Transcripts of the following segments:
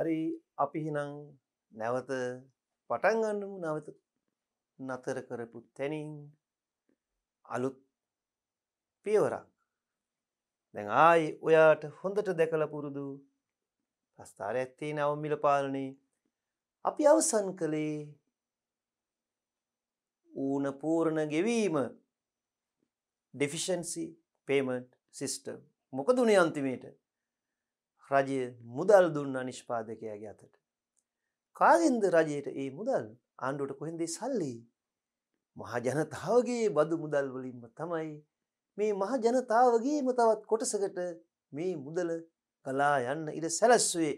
හරි අපි හිනම් නැවත පටන්ගන්නමු නැවත නතර කරපු තැනින් අලුත් පියවරක් දැන් ආයි ඔයාට හොඳට දැකල පුරුදු ප්‍රස්ථාර ඇත්තේ නවමිල පාලනේ අපි අවසන් කළේ ඌන පූර්ණ ගෙවීම ඩිෆිෂන්සි පේමට් සිිස්ටම් මොක දුනේ අන්තිමේට රජය මුදල් දුන්න නිෂ්පාදකයාගේ අතට. කාගෙන්ද රජයට ඒ මුදල් ආණ්ඩුවට කොහෙන්දේ සල්ලි. මහජනතාවගේ බදු මුදල් වලින්ම තමයි මේ මහජනතාවගේම තවත් කොටසකට මේ මුදල කලා යන්න ඉඩ සැලැස්වේ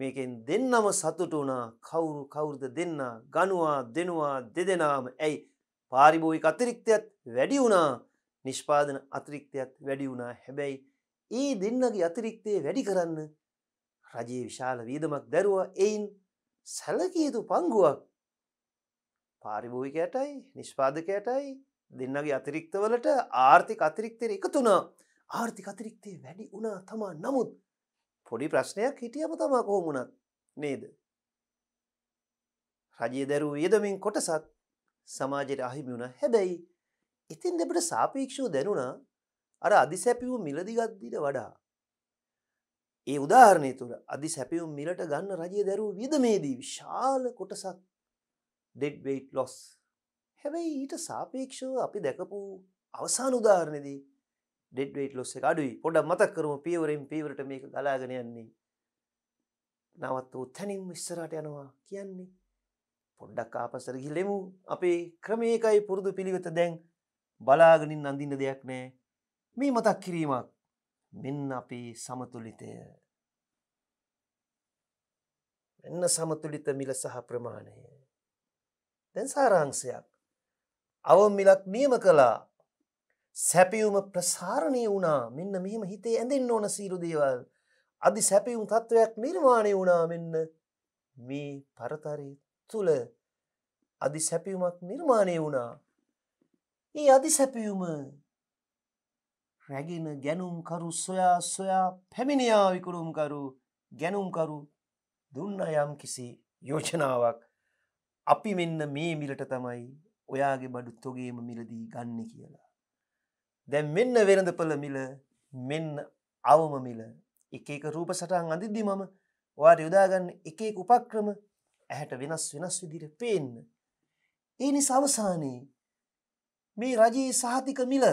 මේකෙන් දෙන්නම සතුට වනා කවුරු කවුරුද දෙන්න ගනවා දෙනවා දෙදෙනාම ඇයි පාරිභෝයික අතිරික්තයත් වැඩි වුණා නිෂ්පාදන අතිරික්තයත් වැඩි වුණා හැබැයි ඒ දෙන්නගේ අතිරික්තය වැඩි කරන්න රජයේ විශාල වීදමක් දැරුව එයින් සැලකීතු පංගුවක් පාරිභූවිකයටයි නිෂ්පාදකයටයි දෙන්නගේ අතිරික්තවලට ආර්ථික අතිරික්තයට එකතුනා ආර්ථික අතිරික්තේ වැඩි වනා තමා නමුත් පොඩි ප්‍රශ්නයක් හිටියම තමා කොහොමුණත් නේද. රජය දැරූ යදමින් කොටසත් සමාජයට අහිමි වුණ හැබැයි ඉතින් දෙබට සාපීක්ෂූ දැනුණා අර අධි සැපිවූ මිලදිගත්දිට වඩා. ඒ උදාහරණය තුළ අධි සැපිවුම් මිලට ගන්න රජය දැරූ විදමේදී විශාල කොටසක් ඩෙඩ්බේට් ලොස් හැබැයි ඊට සාපේක්ෂව අපි දැකපු අවසාන උදාහරණදී ඩෙඩ්වේට් ලොස්ස අඩුයි පොඩ මතක් කරම පියවරෙන් පීවරට මේක ගලාගෙන යන්නේ නවත් වූ තැනින් ඉස්සරට යනවා කියන්නේ පොඩ්ඩක් ආපසර ගිල්ලෙමු අපේ ක්‍රමේකයි පුරුදු පිළිවෙත දැන් බලාගෙනින් අඳින්න දෙයක් නෑ මේ මතක් කිරීමක් මෙන්න අපේ සමතුලිතය එන්න සමතුලිත මිල සහ ප්‍රමාණය දැන් සාරාංශයක් අව මිලක් නියම කළා සැපියුම ප්‍රසාරණය වුණා මෙන්න මෙහෙම හිතේ ඇඳෙන් ඕන සීරු දේවල් අධි සැපියුම් තත්ත්වයක් නිර්මාණය වුණා මෙන්න මේ පරතරය තුළ අධි සැපියුමක් නිර්මාණය වුණා ඒ අධි සැපියුම රැගෙන ගැනුම්කරු සොයා සොයා පැමිණියා විකුරුම්කරු ගැනුම්කරු දුන්න යම් කිසි යෝජනාවක් අපි මෙන්න මේ මිලට තමයි ඔයාගේ බඩු තොගේම මිලදී ගන්න කියලා. දැන් මෙන්න වෙරඳපල මිල මෙන්න අවම මිල එක එක රූප සටහන් අඳිද්දි මම වාට යොදාගන්න එක එක උපක්‍රම ඇහැට වෙනස් වෙනස් විදිර පේන්න. ඒනි සවසානයේ මේ රජයේ සහතික මිල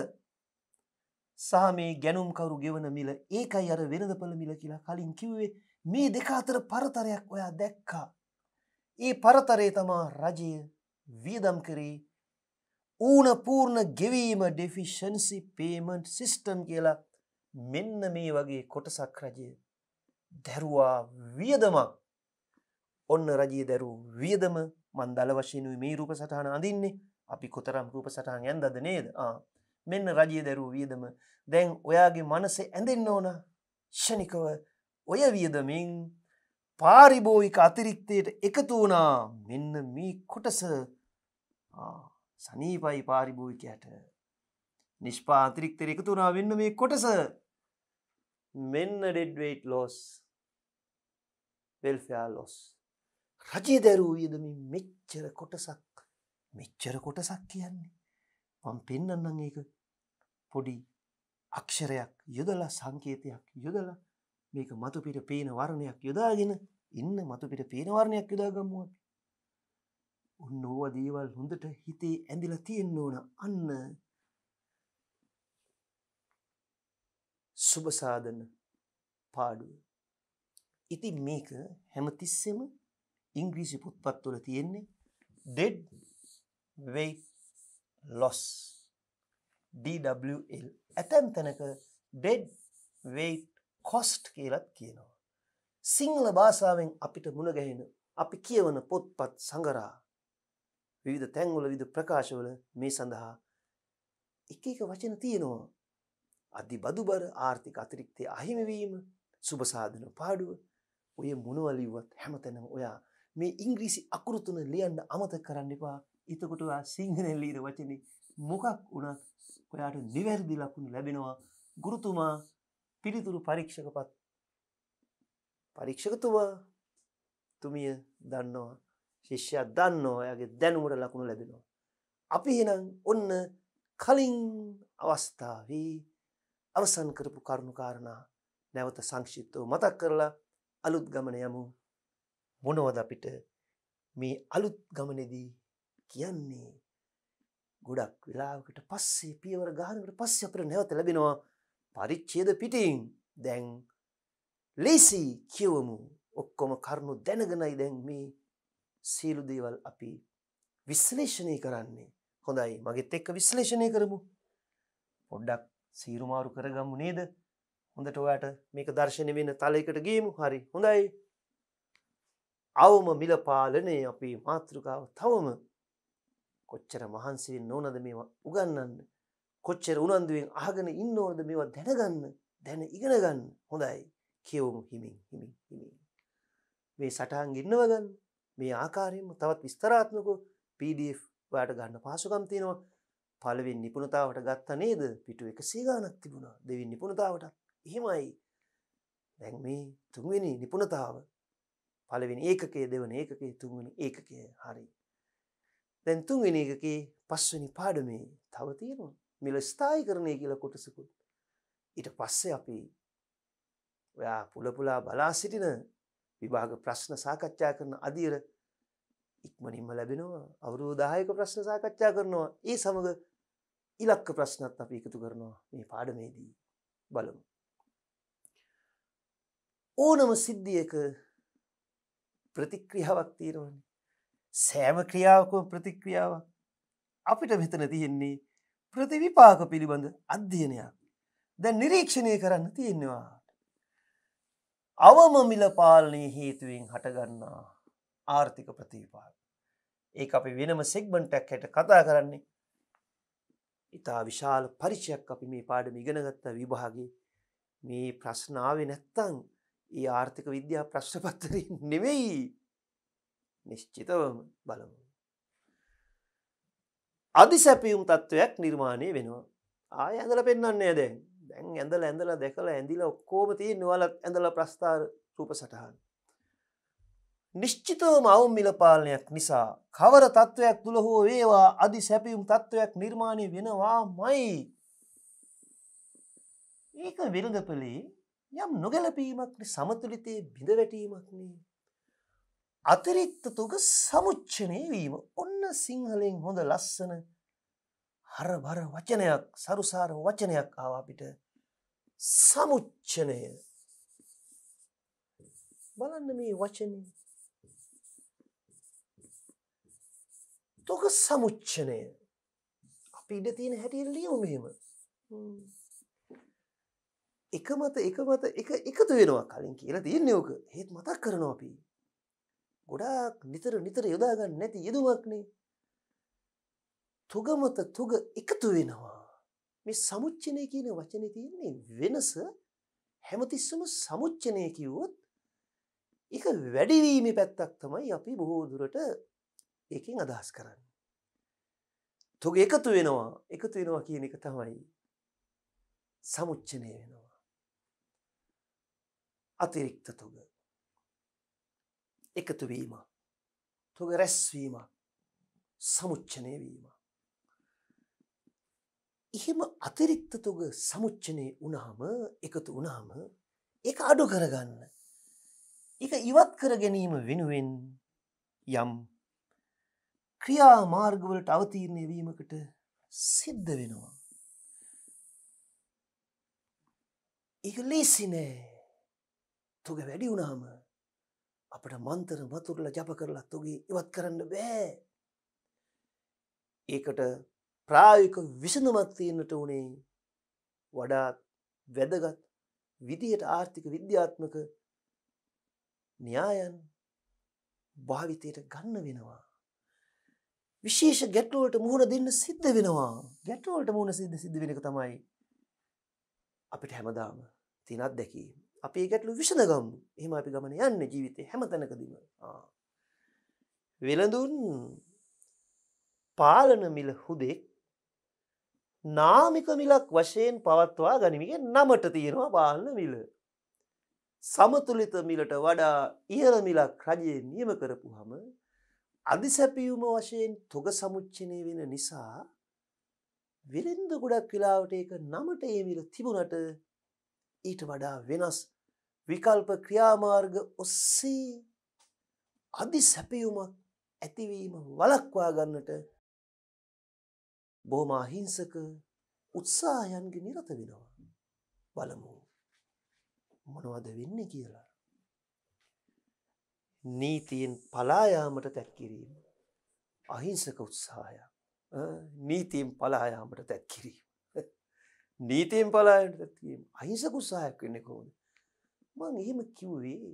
සහ මේ ගැනුම්කවරු ගෙවන මිල ඒකයි අර වෙනදපල මිල කියලා කලින් කිව්වේ මේ දෙක අතර පරතරයක් ඔයා දැක්කා. ඒ පරතරේ තමා රජය වියදම් කරේ ඌන පූර්ණ ගෙවීම ඩෙෆිෂන්සි පේමන්ට් සිිස්ටම් කියලා මෙන්න මේ වගේ කොටසක් රජය දැරුවා වියදමක් ඔන්න රජයේ දැරූ වියදම මන්දල වශයනුව මේ රූප සටහන අඳන්නේ අපි කොතරම් රූප සටහන් ඇන්දද නේද ආ මෙන්න රජිය දැරූ වියදම දැන් ඔයාගේ මනසේ ඇඳෙන්න්න ඕන ෂණිකව ඔය වියදමින් පාරිබෝයික අතිරික්තයට එකතු වනා මෙන්න මේ කොටස සනීපයි පාරිභෝයිකයට නිෂ්පා අතිරික්තර එකතුනා වෙන්න මේ කොටස මෙන්න ඩෙඩ්වේට් ලෝස් වෙල්ෆයා ලොස් රජය දැරූ වියදම මෙච්චර කොටසක් මෙච්චර කොටසක් කියන්නේ මං පෙන්න්නන්න ඒක පොඩි අක්ෂරයක් යොදලා සංකේතයක් යොදලා මේක මතුපිට පේන වර්ණයක් යොදාගෙන ඉන්න මතුපිට පේන වර්ණයක් යොදාගමු අපි. ඔන්න ඕවා දේවල් හොඳට හිතේ ඇඳිලා තියෙන්න ඕන. අන්න සුබ සාධන පාඩුව. ඉතින් මේක හැමතිස්සෙම ඉංග්‍රීසි පොත්පත්වල තියෙන්නේ dead weight loss DWL ඇතැම් තැනක ඩෙඩ් වෙයිට් කොස්ට් කියලත් කියනවා. සිංහල භාෂාවෙන් අපිට මුණගැහෙන අපි කියවන පොත්පත් සඟරා විවිධ තැන්වල විධ ප්‍රකාශවල මේ සඳහා එක එක වචන තියෙනවා. අධි බදුබර ආර්ථික අතිරික්තය අහිමිවීම සුභසාධන පාඩුව ඔය මුණවලිවත් හැමතැනම් ඔයා මේ ඉංග්‍රීසි අකුරුතුන ලියන්න අමත කරන්න එපා එතකොටවා සිංහනැල්ලීද වචනේ මොකක් වුණත් ඔයාට නිවැරදි ලකුණු ලැබෙනවා ගුරුතුමා පිළිතුරු පරීක්ෂකපත් පරීක්ෂකතුවා තුමිය දන්නවා ශිෂ්‍යයක් දන්නවා ඔයාගේ දැනුමට ලකුණු ලැබෙනවා. අපි එනම් ඔන්න කලින් අවස්ථාවී අවසන් කරපු කරුණුකාරණා නැවත සංක්ෂිප්තව මතක් කරලා අලුත් ගමන යමු මොනවද අපිට මේ අලුත් ගමනෙදී කියන්නේ ගොඩක් වෙලාවකට පස්සේ පියවර ගානකට පස්ස අපට නැවත ලැබෙනවා පරිච්චේද පිටින් දැන් ලේසි කියවමු ඔක්කොම කරුණු දැනගෙනයි දැන් මේ සියලු දේවල් අපි විශ්ලේෂණය කරන්නේ හොඳයි මගෙත් එක්ක විශ්ලේෂණය කරමු පොඩ්ඩක් සීරුමාරු කරගම්මු නේද හොඳට ඔයාට මේක දර්ශනය වෙන තලයකට ගේමු හරි හොඳයි අවම මිලපාලනය අපේ මාතෘකාව තවම කොච්චර මහන්සි වෙන්න ඕනද මේවා උගන්වන්න කොච්චර උනන්දුවෙන් අහගෙන ඉන්න ඕනද මේවා දැනගන්න දැන ඉගෙන ගන්න හොඳයි කියවමු හිමින් හිමින් හිමින් මේ සටහන් ගින්නව ගන්න මේ ආකාරයෙන්ම තවත් විස්තරාත්මකව PDF ඔයාලට ගන්න පහසුකම් තියෙනවා පළවෙනි නිපුණතාවට ගත්තා නේද පිටු 100 ගණක් තිබුණා දෙවෙනි නිපුණතාවට එහෙමයි දැන් මේ තුන්වෙනි නිපුණතාව පළවෙනි ඒකකයේ දෙවන ඒකකයේ තුන්වෙනි ඒකකයේ හරි දැන් තුන්වෙනි එකකේ පස්වෙනි පාඩමේ තව තියෙනවා මිල ස්ථායීකරණය කියලා කොටසකුත්. ඊට පස්සේ අපි ඔයා පුලපුලා බලා සිටින විභාග ප්‍රශ්න සාකච්ඡා කරන අධීර ඉක්මනින්ම ලැබෙනවා අවුරුදායක ප්‍රශ්න සාකච්ඡා කරනවා ඒ සමඟ ඉලක්ක ප්‍රශ්නත් අප එකතු කරනවා මේ පාඩමේදී බලමු. ඕනම සිද්ධියක ප්‍රතික්‍රියාවක් තීරවන්නේ සෑම ක්‍රියාවකම ප්‍රතික්‍රියාව අපිට මෙතන තියෙන්නේ ප්‍රතිවිපාක පිළිබඳ අධ්‍යයනයක් දැ නිරීක්ෂණය කරන්න තියෙනවා. අවම මිල පාලනය හේතුවෙන් හටගන්නා ආර්ථික ප්‍රතිවිපාල. ඒ අපි වෙනම සෙක්බන්ටක් හැට කතා කරන්නේ ඉතා විශාල පරිචයක් අපි මේ පාඩ මිගෙනගත්ත විභාගේ මේ ප්‍රශ්නාව නැත්තං ඒ ආර්ථික විද්‍යා ප්‍රශ්නපත්තරී නෙවෙයි නිශ්චිතවම බලමු. අධි සැපියුම් තත්ත්වයක් නිර්මාණය වෙනවා. ආය ඇඳල පෙන්න්නන්නේ දැන් දැන් ඇඳල ඇඳල දෙකළ ඇඳිල ඔක්කෝම තිය නිවල ඇඳල ප්‍රස්ථාර රූප සටහන්. නිශ්චිතවම අවුම්මිල පාලනයක් නිසා කවර තත්ත්වයක් තුළ හෝ වේවා අධි සැපියුම් තත්ත්වයක් නිර්මාණය වෙනවා මයි. ඒක විරඳපලේ යම් නොගැලපීමක් සමතුලිතේ බිඳවැටීමක්නේ අතිරික්ත තුක සමුච්චනය වීම ඔන්න සිංහලෙන් හොඳ ලස්සන හර බර වචනයක් සරුසාර වචනයක් ආවාපිට සමුච්චනය බලන්න මේ වචනය තොක සමුච්චනය අපි ඉඩ තියෙන හැටිය ලියවුමහෙම එක මත එක මත එක එකතු වෙනවා කලින් කියලා තියන්නේ ඕක හෙත් මතක් කරනවා අපි ගොඩාක් නිතර නිතර යොදාගන්න නැති යෙදුමක්නේ තුගමත තුග එකතු වෙනවා මේ සමුච්චනය කියන වචනේ තියෙන්නේ වෙනස හැමතිස්සම සමුච්චනය කිව්වොත් එක වැඩිවීම පැත්තක් තමයි අපි බොහෝ දුරට ඒකෙන් අදහස් කරන්න තුග එකතු වෙනවා එකතු වෙනවා කියන එක තමයි සමුච්චනය වෙනවා අතිරික්ත තුග එකතු වීම තුග රැස්වීම සමුච්චනය වීම. එහෙම අතිරික්ත තුග සමුච්චනය උනහම එකතු උනහම එක අඩු කරගන්න. එක ඉවත් කර ගැනීම වෙනුවෙන් යම් ක්‍රියා මාර්ගවලට අවතීරණය වීමකට සිද්ධ වෙනවා. එක ලේසි නෑ තුග වැඩි වුණාම අපට මන්තර වතුරල ජප කරලා තුගේ ඉවත් කරන්න බෑ. ඒකට ප්‍රායක විසඳමත්තියන්නට වනේ වඩාත් වැදගත් විදිහට ආර්ථික විද්‍යාත්මක න්‍යායන් භාවිතයට ගන්න වෙනවා. විශේෂ ගැටලුවට මුහුණ දෙන්න සිද්ධ වෙනවා ගැටලුවට මුහුණ සිද්ධ සිද්ධ වෙනක තමයි අපිට හැමදාම තිනත් දැකීම අපේ ගැටලු විසඳගම්ම එහෙම අපි ගමන යන්න ජීවිතය හැම තැනකදීම වෙළඳුන් පාලන මිල හුදෙක් නාමික මිලක් වශයෙන් පවත්වා ගනිමිගේ නමට තියෙනවා පාලන මිල සමතුලිත මිලට වඩා ඉහළ මිලක් රජයේ නියම කරපු හම අධිසැපියුම වශයෙන් තොග සමුච්චනය වෙන නිසා වෙළෙන්ද ගොඩක් වෙලාවට එක නමට ඒ මිල තිබුණට ඊට වඩා වෙනස් විකල්ප ක්‍රියාමාර්ග ඔස්සේ අධි සැපයුමක් ඇතිවීම වලක්වා ගන්නට බොහොම අහිංසක උත්සාහයන්ගේ නිරත වෙනවා. බලමු මොනවද වෙන්නේ කියලා. නීතියෙන් පලායාමට තැක්කිරීම. අහිංසක උත්සාහය. නීතියෙන් පලායාමට තැක්කිරීම. නීතියෙන් පලායාමට තැක්කිරීම. අහිංසක උත්සාහයක් වෙන්නේ කොහොමද? මං එහෙම කිව්වේ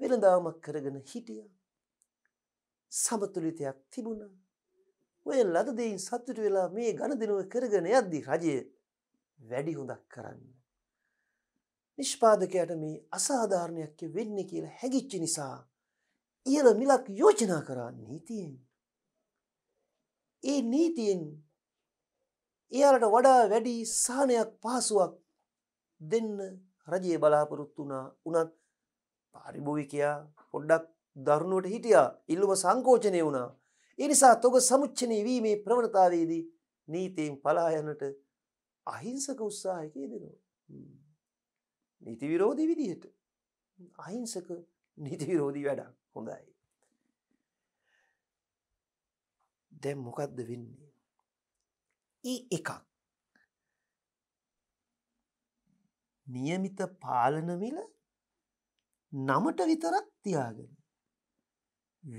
වෙළඳාමක් කරගෙන හිටිය සමතුලිතයක් තිබුණා ඔය ලද දෙයින් සතුට වෙලා මේ ගණ දෙනුව කරගෙන යද්දි රජය වැඩි හොඳක් කරන්න. නිෂ්පාදකයට මේ අසාධාරණයක් වෙන්න කියලා හැගිච්චි නිසා ඉහළ මිලක් යෝජනා කරා නීතියෙන්. ඒ නීතියෙන් එයාලට වඩා වැඩි සානයක් පහසුවක් දෙන්න රජයේ බලාපොරොත්තු වුණා උනත් පාරිභෝවිකයා පොඩ්ඩක් දරුණුවට හිටියා ඉල්ලුම සංකෝචනය වුණා. එනිසා තොග සමුච්චනය වීමේ ප්‍රවණතාවේදී නීතයෙන් පලායනට අහිංසක උත්සාහයකය දෙනවා. නීති විරෝධී විදිහට අහිංසක නීති විරෝධී වැඩක් හොඳයි. දැම් මොකක්ද වෙන්නේ. ඒ එකක් නියමිත පාලනමිල නමට විතරක් තියාගෙන.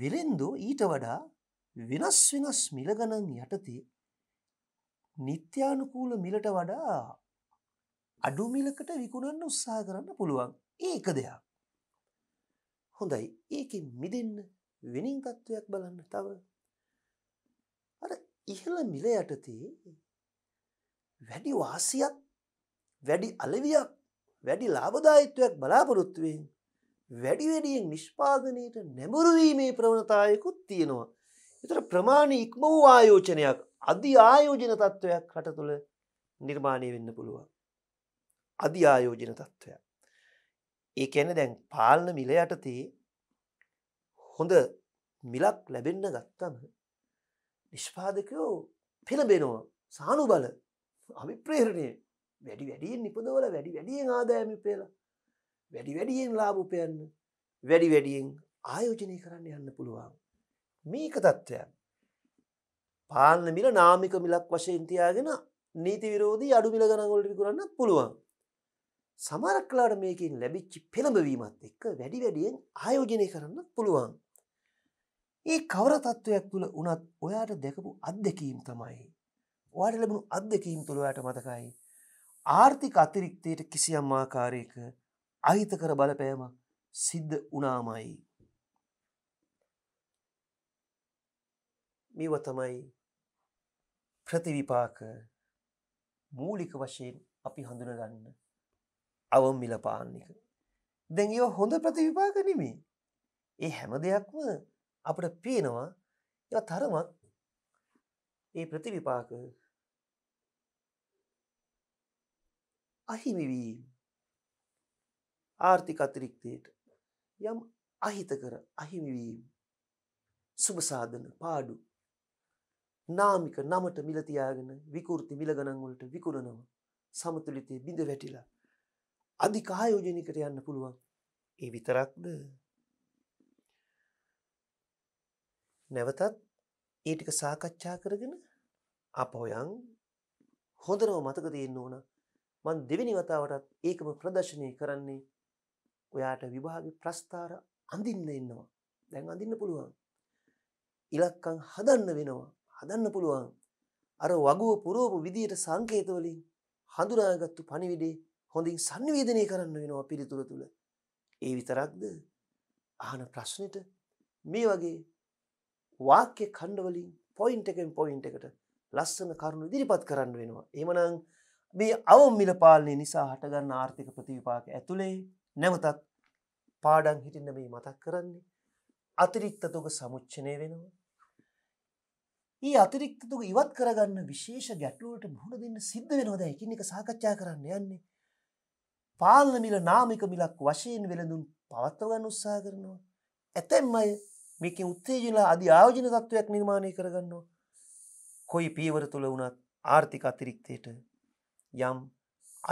විලෙන්දෝ ඊට වඩා වෙනස් වෙනස් මිලගණන් යටතේ නිත්‍යානුකූල මිලට වඩා අඩුමිලකට විකුණන්න උත්සාහ කරන්න පුළුවන් ඒක දෙයක්. හොඳයි ඒක මිදන්න වෙනින් තත්ත්වයක් බලන්න තව අර ඉහළ මිල යටතේ වැඩි වාසියක් වැඩි අලවියක් වැඩි ලාබදායිත්වයක් බලාපොරොත්තුවෙන් වැඩිවැඩියෙන් නිෂ්පාදනයට නැමුරුවීමේ ප්‍රවණතායකුත් තියෙනවා. එතර ප්‍රමාණ ඉක්ම වූ ආයෝජනයක් අධි ආයෝජන තත්ත්වයක් කට තුළ නිර්මාණය වෙන්න පුළුවන්. අධි ආයෝජන තත්ත්වයක්. ඒ ඇන දැන් පාලන මිල යටතේ හොඳ මිලක් ලැබෙන්න ගත්තම නිෂ්පාදකයෝ පෙළබෙනවා සානු බල අභිප්‍රේරණය වැඩි වැඩියෙන් නිපදවල වැඩි වැඩියෙන් ආදායම පේලා වැඩි වැඩියෙන් ලාභපයන්න වැඩි වැඩියෙන් ආයෝජනය කරන්න යන්න පුළුවන් මේක තත්ත්වයන් පාන්න මිල නාමික මිලක් වශයෙන් තියාගෙන නීති විරෝධී අඩු මිල ගණගොලට විකරන්නත් පුළුවන් සමරක්ලාට මේකින් ලැබිච්චි පෙළඹවීමත් එක්ක වැඩි වැඩියෙන් ආයෝජනය කරන්න පුළුවන් ඒ කවර තත්ත්වයක් තුළ උනත් ඔයාට දැකපු අත්දැකීම් තමයි වාට ලැබුණු අත්දැකීම් තුළයාට මතකයි ආර්ථික අතිරික්තයට කිසියම් ආකාරයක අහිතකර බලපෑම සිද්ධ වනාමයි. මේව තමයි ප්‍රතිවිපාක මූලික වශයෙන් අපි හඳුනගන්න අවම්මිලපාන්නික. දැන් ඒ හොඳ ප්‍රතිවිපාක නෙමේ. ඒ හැම දෙයක්ම අපට පේනවා ය තරමක් ඒ ප්‍රතිවිපාක අහිමිවීම ආර්ථික අතිරික්තයට යම් අහිතකර අහිමිවීම සුභසාධන පාඩු නාමික නමට මිලතියාගෙන විකෘති මිලගණන්වලට විකුණනවා සමතුලිතය බිඳ වැටිලා අධිකායෝජනකට යන්න පුළුවන් ඒ විතරක්ද නැවතත් ඒටික සාකච්ඡා කරගෙන අපොයන් හොඳනව මතක තියෙන්න්න ඕන මම දෙවෙනි වතාවටත් ඒකම ප්‍රදර්ශනය කරන්නේ ඔයාට විභාගේ ප්‍රස්ථාර අඳින්න ඉන්නවා. දැන් අඳින්න පුළුවන්. ඉලක්කම් හදන්න වෙනවා. හදන්න පුළුවන්. අර වගුව පුරවපු විදියට සංකේත වලින් හඳුනාගත්තු පණිවිඩේ හොඳින් sannivedanaya කරන්න වෙනවා පිළිතුර තුල. ඒ විතරක්ද? අහන ප්‍රශ්නෙට මේ වගේ වාක්‍ය ඛණ්ඩ වලින් පොයින්ට් එකෙන් පොයින්ට් එකට ලස්සන කරුණු ඉදිරිපත් කරන්න වෙනවා. එහෙමනම් මේ අවමිල පාලනය නිසා හටගන්න ආර්ථික ප්‍රතිවිපාක ඇතුළේ නැවතත් පාඩන් හිටින්න මේ මතක් කරන්නේ අතිරික්තතුක සමුච්චනය වෙනවා. ඒ අතිරික්තතුක ඉවත් කරගන්න විශේෂ ගැටලුවට මුහුණ දෙන්න සිද්ධ වෙනවද එකින් එක සාකච්ඡා කරන්න යන්නේ. පාලනමිල නාමික මිලක් වශයෙන් වෙළඳුන් පවත්වගන්න උත්සා කරනවා. ඇතැම් අය මේක උත්තේජලා අධි ආයෝජන තත්ත්වයක් නිර්මාණය කරගන්නවා. කොයි පීවර තුළ වුණත් ආර්ථික අතිරික්තයට යම්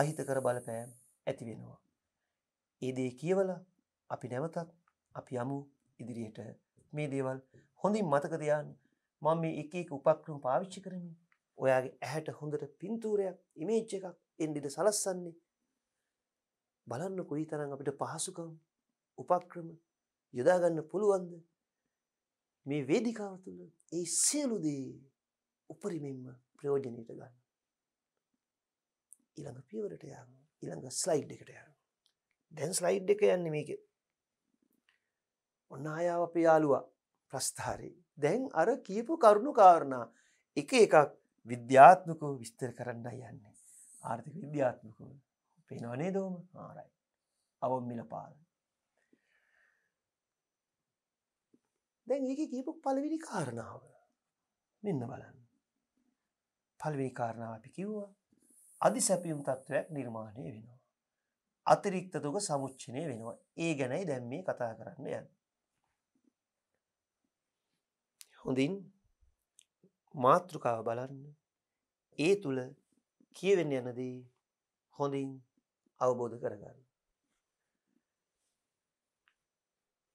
අහිතකර බලපෑම් ඇති වෙනවා. ඒදේ කියවල අපි නැවතත් අපි යමු ඉදිරියට මේ දේවල් හොඳින් මතකදයන් මං මේ එක එක උපක්‍රම පාවිච්චි කරමින් ඔයාගේ ඇහැට හොඳට පින්තූරයක් ඉමේච්ච එකක් එන්ඩිට සලස්සන්නේ බලන්න කොයි තරන් අපිට පහසුකම් උපක්‍රම යොදාගන්න පුළුවන්ද මේ වේදිකාව තුළ ඒ සියලුදේ උපරිමෙන්ම ප්‍රයෝජනයට ගන්න ඉළඟ පියවරට යන් ඉළඟ ස්ලයිඩ් එකට යන් දැන් ස්ලයිඩ් එක යන්න මේක ඔන්න අයාව අප යාලුවා ප්‍රස්ථාරය දැන් අර කියපු කරුණු කාරණා එක එකක් විද්‍යාත්මකෝ විස්තර කරන්න යන්නේ ආර්ථික විද්‍යාත්මකෝ පෙනවනේ දෝම ආරයි අවමිල පාල දැන් ඒක කියපු පලවිනි කාරණාව මෙන්න බලන්න පල්විනි කාරණාව අපි කිව්වා අදි සැපියුම් තත්ත්වයක් නිර්මාණය වෙනවා. අතිරික්ත දුක සමුච්චනය වෙනවා. ඒ ගැනයි දැම් මේ කතා කරන්න යන්න. හොඳින් මාතෘකාව බලන්න ඒ තුළ කියවෙන්න යනදී හොඳින් අවබෝධ කරගන්න.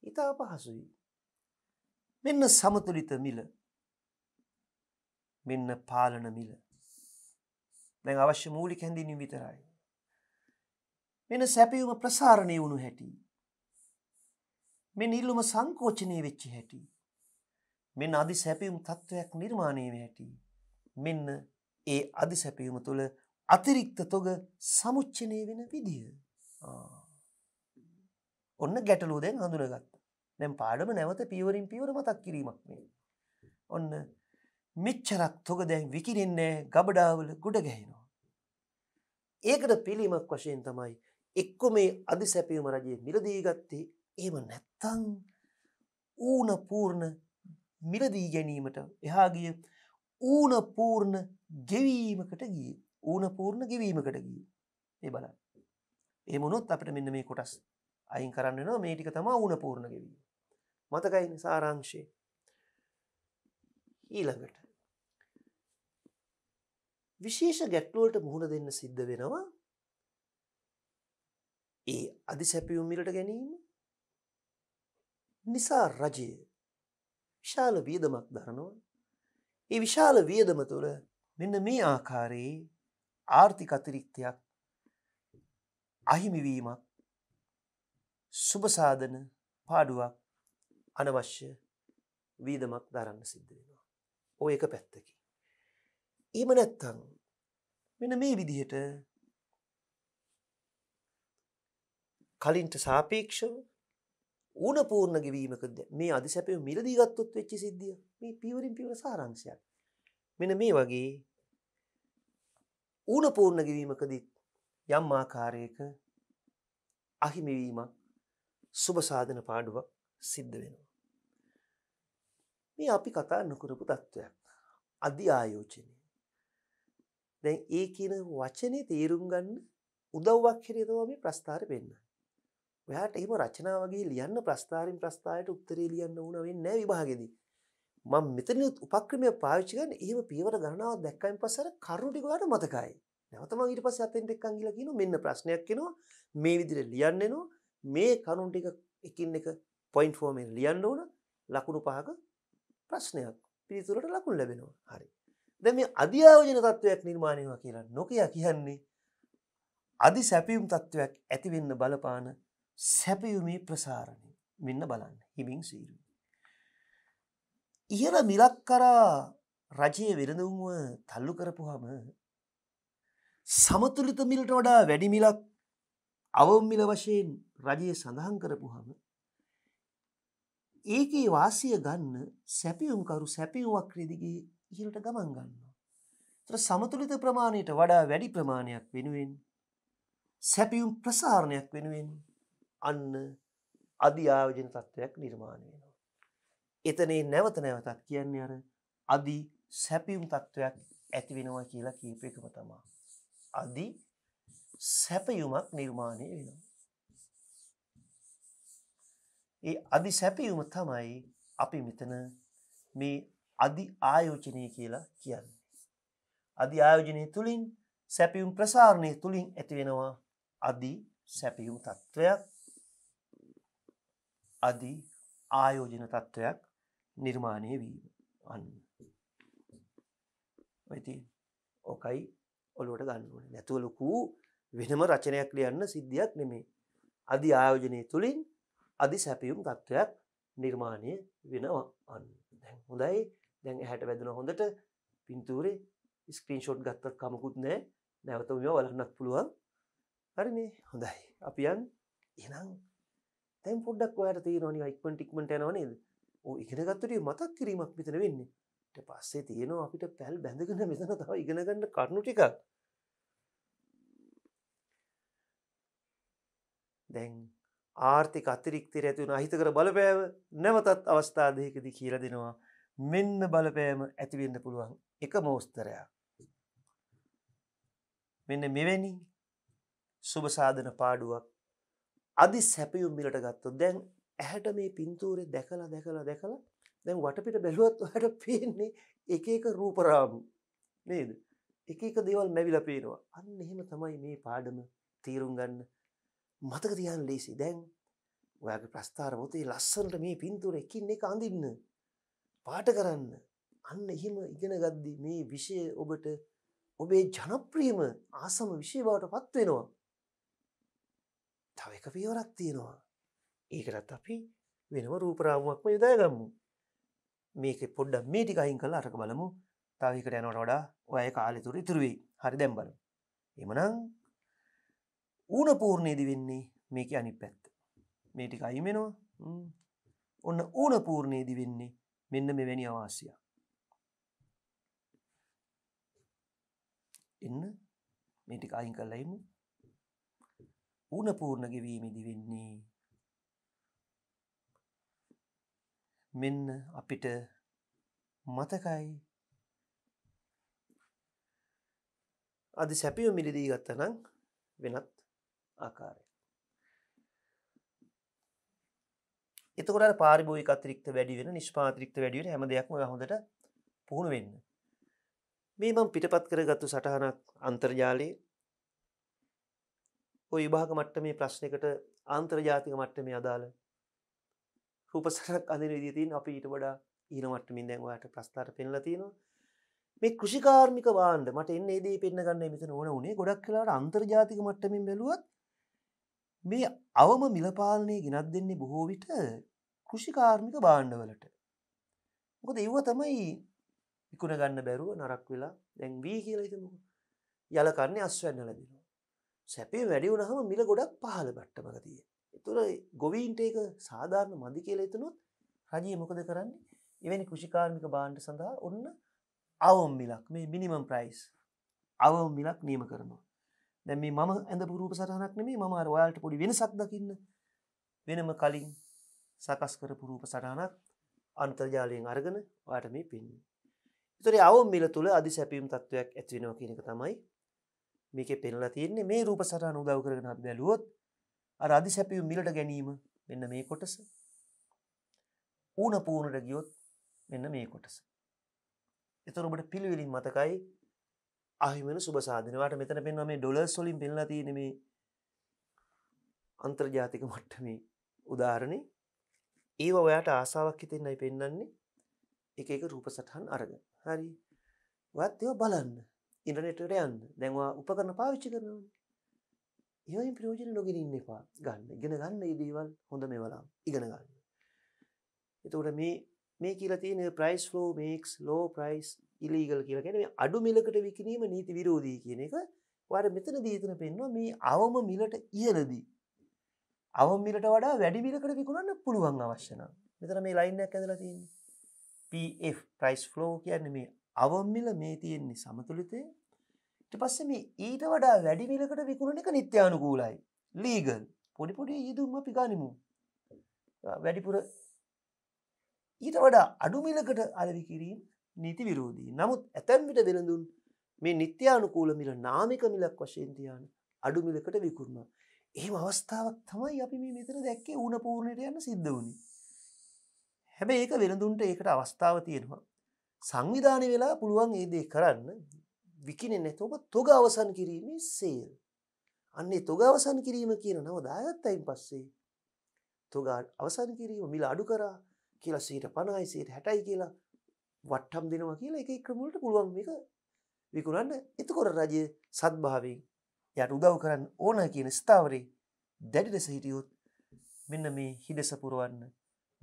ඉතා අපහසුයි මෙන්න සමතුලිත මිල මෙන්න පාලන මිල දැන් අවශ්‍ය මූලික හැඳින්වීම විතරයි. මෙන්න සැපයුම ප්‍රසාරණය වුණු හැටි. මෙන්න ඉල්ලුම සංකෝචනය වෙච්ච හැටි. මෙන්න අදි සැපයුම් තත්ත්වයක් නිර්මාණය වෙ හැටි. මෙන්න ඒ අදි සැපයුම තුළ අතිරික්ත තොග සමුච්චනය වෙන විදිය. ඔන්න ගැටලූ දැන් හඳුනගත්ත. දැන් පාඩම නැවත පියවරින් පියවර මතක් කිරීමක් මේ. ඔන්න මෙච්චරක් තොග දැන් විකිරෙන්නේ ගබඩාවල ගොඩ ගැහෙනවා. ඒකට පිළිමක් වශයෙන් තමයි එක්කො මේ අධි සැපියුම රජයේ මිලදී ගත්තේ එහෙම නැත්තං ඌනපූර්ණ මිලදී ගැනීමට එහා ගිය ඌනපූර්ණ ගෙවීමකට ගිය ඌනපූර්ණ ගෙවීමකට ගිය ඒ බල එමුණොත් අපට මෙන්න මේ කොටස් අයින් කරන්න නවා මේ ටික තමා ඌනපූර්ණ ගෙවීම මතකයින සාරංශය ඊළඟට විශේෂ ගැටලුවට මුහුණ දෙන්න සිද්ධ වෙනවා ඒ අධි සැපියුම්මිලට ගැනීම නිසා රජය විශාල වියදමක් දරනවා ඒ විශාල වියදම තුළ මෙන්න මේ ආකාරයේ ආර්ථික අතිරික්තයක් අහිමිවීමක් සුභසාධන පාඩුවක් අනවශ්‍ය වීදමක් දරන්න සිද්ධ වෙනවා. ඔය එක පැත්තකි. එහෙම නැත්තං මෙන මේ විදිහට කලින්ට සාපේක්ෂව ඌන පූර්ණ ගවීමකද මේ අධිසැපය මිලදීගත්තුත් වෙච්චි සිද්ධිය මේ පිවරින් පිවර සාරංශයක් මෙන මේ වගේ ඌන පූර්ණ ගවීමකදත් යම් ආකාරයක අහිමිවීමක් සුභසාධන පාඩුවක් සිද්ධ වෙනවා. මේ අපි කතා නොකරපු තත්ත්වයක් අධි ආයෝචනය දැන් ඒ කියන වචනේ තේරුම් ගන්න උදව්වක් හැටියට තමයි මේ ප්‍රස්තාරය වෙන්නේ. ඔයාට එහෙම රචනා වගේ ලියන්න ප්‍රස්තාරින් ප්‍රස්තාරයට උත්තරේ ලියන්න ඕන වෙන්නේ නැහැ විභාගෙදී. මම මෙතනත් උපක්‍රමයක් පාවිච්චි කරන එහෙම පියවර ගණනාවක් දැක්කයින් පස්සේ අර කරුණු ටික ඔයාලට මතකයි. නැවත මම ඊට පස්සේ අතෙන් දෙකන් ගිහලා කියනවා මෙන්න ප්‍රශ්නයක් එනවා මේ විදිහට ලියන්න එනවා මේ කරුණු ටික එකින් එක පොයින්ට් ෆෝමෙන් ලියන්න ඕන ලකුණු පහක ප්‍රශ්නයක් පිළිතුරට ලකුණු ලැබෙනවා. හරි. දැන් මේ අධ්‍යායෝජන තත්වයක් නිර්මාණය වෙනවා කියලා නොකිය කියන්නේ අදි සැපියුම් තත්වයක් ඇති වෙන්න බලපාන සැපියුමේ ප්‍රසාරණය මෙන්න බලන්න හිමින් සීරු ඉහළ මිලක් කරා රජයේ වෙළඳුන්ව තල්ලු කරපුහම සමතුලිත මිලට වඩා වැඩි මිලක් අවමිල වශයෙන් රජයේ සඳහන් කරපුහම ඒකේ වාසිය ගන්න සැපියුම්කරු සැපියුවක් ක්‍රදිගේ ඉහළට ගමන් ගන්නවා. ඒතර සමතුලිත ප්‍රමාණයට වඩා වැඩි ප්‍රමාණයක් වෙනුවෙන් සැපියුම් ප්‍රසාරණයක් වෙනුවෙන් අන්න අධි ආයෝජන තත්ත්වයක් නිර්මාණය වෙනවා. එතනේ නැවත නැවතත් කියන්නේ අර අධි සැපියුම් තත්ත්වයක් ඇති වෙනවා කියලා කියප එකම තමා. අධි සැපයුමක් නිර්මාණය වෙනවා. ඒ අධි සැපියුම තමයි අපි මෙතන මේ අධි ආයෝජනය කියලා කියන්නේ. අධි ආයෝජනය තුළින් සැපියුම් ප්‍රසාරණය තුළින් ඇතිවෙනවා අධි සැපියුම් තත්ත්වයක් අධි ආයෝජන තත්ත්වයක් නිර්මාණය වීම අන්න. ඉති ඕකයි ඔලුවට ගන්නුවන නැතුවලොකූ වෙනම රචනයක් ලියන්න සිද්ධියක් නෙමේ අධි ආයෝජනය තුළින් අධි සැපියුම් තත්ත්වයක් නිර්මාණය වෙනවා අන්න හොඳයි දැන් හැට වැදෙන හොඳට පින්තූරේ ස්ක්‍රීන්ෂෝට් ගත්තත් කමකුත් නෑ නැවතම වලන්නත් පුළුවන් හරිනේ හොඳයි අපියන් එනම් තැම් පොඩක් ඔයට තියෙනනි ඉක්මට ඉක්මට යනවනේද ඕ ඉගෙනගත්තට මතක් කිරීමක් පිතන වෙන්නේට පස්සේ තියෙනවා අපිට පැල් බැඳගෙන මෙතන තව ඉගෙනගන්න කරනු ටිකක් දැන් ආර්ථික අතිරික්තර ඇතිවන අහිතකර බලපෑව නැවතත් අවස්ථාදයකද කියල දෙනවා මෙන්න බලපෑම ඇතිවෙන්න පුළුවන් එක මෝස්තරයක්. මෙන්න මෙවැනි සුභසාධන පාඩුවක් අධි සැපියුම් මිලට ගත්ත දැන් ඇහැට මේ පින්තූරේ දැකලා දැකලා දැකලා දැන් වටපිට බැලුවත් ඔයාට පේන්නේ එක එක රූපරාමු නේද එක එක දේවල් මැවිලා පේනවා අන්න එහෙම තමයි මේ පාඩම තීරුම් ගන්න මතක තියන්න ලේසි දැන් ඔයාගේ ප්‍රස්ථාර පොතේ ලස්සනට මේ පින්තූර එකින් එක අඳින්න පාට කරන්න අන්න එහෙම ඉගෙන ගද්දි මේ විෂය ඔබට ඔබේ ජනප්‍රියම ආසම විෂය බවට පත්වෙනවා. තව එක පියවරක් තියෙනවා. ඒකටත් අපි වෙනම රූපරාමුවක්ම යොදාගම්මු. මේක පොඩ්ඩ මේ ටික අහින් කළ අරක බලමු තවකට යනට වඩා ඔය කාලෙතුර ඉතුරුවේ හරි දැම්බල. එමනං ඌන පූර්ණයේදි වෙන්නේ මේක අනි පැත්ත. මේ ටික අයිමෙනවා ඔන්න ඌන පූර්ණයේදි වෙන්නේ මෙන්න මෙවැනි අවාසියක්. එන්න මේ ටික අයින් කරලා ඉමු. ඌණ පූර්ණ ගෙවීමේදී වෙන්නේ මෙන්න අපිට මතකයි අද සැපිය මිලදී ගත්තනම් වෙනත් ආකාරයට එතකොට පාරිභෝගික අතිරික්ත වැඩි වෙන නිෂ්පාතිරික්ත වැඩි වෙන හැම දෙයක්ම හොඳට පුහුණු වෙන්න. මේ මම පිටපත් කරගත්තු සටහනක් අන්තර්ජාලයේ ওই විභාග මට්ටමේ ප්‍රශ්නයකට ආන්තර්ජාතික මට්ටමේ අදාළ රූප සටහනක් අඳින විදිය තියෙන අපි ඊට වඩා ඊන මට්ටමින් දැන් ඔයාලට ප්‍රස්තාර පෙන්ලා තියෙනවා. මේ කෘෂිකාර්මික වාණ්ඩ මට එන්නේ ඒ දේ පෙන්න ගන්න මෙතන ඕන උනේ ගොඩක් වෙලාවට අන්තර්ජාතික මට්ටමින් බැලුවත් මේ අවම මිලපාලනය ගෙනත් දෙන්නේ බොහෝ විට කෘෂිකාර්මික බාණ්ඩවලට. මොකද ඒව තමයි ඉකුණ ගන්න බැරුව නරක් වෙලා දැන් වී කියලා හිතමුකෝ. යලකන්නේ අස්වැන්න ලැබෙනවා. සැපේ වැඩි වුණාම මිල ගොඩක් පහළ බට්ටමක තියෙන. ඒතර ගොවීන්ට ඒක සාධාරණ මදි කියලා හිතනොත් රජය මොකද කරන්නේ? එවැනි කෘෂිකාර්මික බාණ්ඩ සඳහා ඔන්න අවම් මිලක් මේ මිනිමම් ප්‍රයිස් අවම් මිලක් නියම කරනවා. දැ මේ මම ඇඳ පුරූප සටහනක් නෙමේ ම රොයාල්ට පොඩි වෙනසක් දකින්න වෙනම කලින් සකස් කර පුරූප සටහනක් අන්තර්ජාලයෙන් අරගෙන වාට මේ පෙන්න්න. තොරි අවුම් මිල තුළ අධි සැපීම් තත්ත්වයක් ඇත්වෙනවා කියනක තමයි මේක පෙන්ල තියන්නේ මේ රූප සටහන උදව කරගෙන අප බැලුවොත් අරධි සැපියුම් මිලට ගැනීම මෙන්න මේ කොටස ඌන පූුණට ගියොත් මෙන්න මේ කොටස. එතොර ඔබට පිළිවෙලින් මතකයි අහිමන සුබසාධනවාට මෙතන පෙන්වා මේ ඩොල සොලින් පෙල්ලා තියනෙමේ අන්තර්ජාතික මට්ටමේ උදාහරණය ඒව ඔයාට ආසාවක් හිතෙන්නයි පෙන්න්නන්නේ එක එක රූප සටහන් අරග හරි වත්යෝ බලන්න ඉන්ටනෙටට යන්න දැන්වා උපකරන පාවිච්චි කරනවා ඒයි ප්‍රයෝජන නොගෙන ඉන්න එපා ගන්න ගෙන ගන්න ඉදීවල් හොඳ මෙවලා ඉගෙන ගන්න එතකට මේ මේ කියලතින ප්‍රයිස් ලෝ මේක්ස් ලෝ ප්‍රයිස් ඉලීගල් කියලගෙන මේ අඩු මිලකට විකිනීම නීති විරෝධී කියන එක වර මෙතන දීතන පෙන්වා මේ අවම මිලට ඉහලදී. අවමිලට වඩා වැඩි මිලකට විකුණන්න පුළුවන් අවශ්‍යන මෙතන මේ ලයින්නක් ඇදලා තියන්නේ. PF ප්‍රයිස් ෆ්ලෝ කියන්න මේ අවම්මිල මේ තියෙන්නේ සමතුලිතය ට පස්ස මේ ඊට වඩා වැඩිමිලකට විකුණන එක නිත්‍යානුකූලයි ලීගල් පොඩිපොඩි යෙදුම්ම අපි ගනිමු වැඩිපුර ඊට වඩා අඩුමිලකට අරවිකිරීම නීති විරෝධී නමුත් ඇතැම්විට වෙළඳුන් මේ නිත්‍යානුකූල මිල නාමික මිලක් වශයෙන්තියාන අඩු මිලකට විකුරම එහම අවස්ථාවක් තමයි අපි මේ මෙතන දැක්කේ ඌන පූර්ණයට යන්න සිද්ධ වුණි හැබැ ඒක වෙළඳුන්ට ඒකට අවස්ථාව තියෙනවා සංවිධානය වෙලා පුළුවන් ඒදේ කරන්න විකිනෙන් නැතෝම තොග අවසන් කිරීමේ සේල් අන්නේ තොග අවසන් කිරීම කියන නව දායත්තයින් පස්සේ තොග අවසන් කිරීම මිල අඩු කරා කියලා සීට පණයි සේට හැටයි කියලා වට්ටම් දෙනවා කියලා එක ක්‍රමලට පුළුවන් මේක විකුණන්න එතකොට රජය සත්භාවෙන් යට උදව් කරන්න ඕන කියන ස්ථාවරේ දැඩි ලෙස හිටියොත් මෙන්න මේ හිඩෙස පුරුවන්න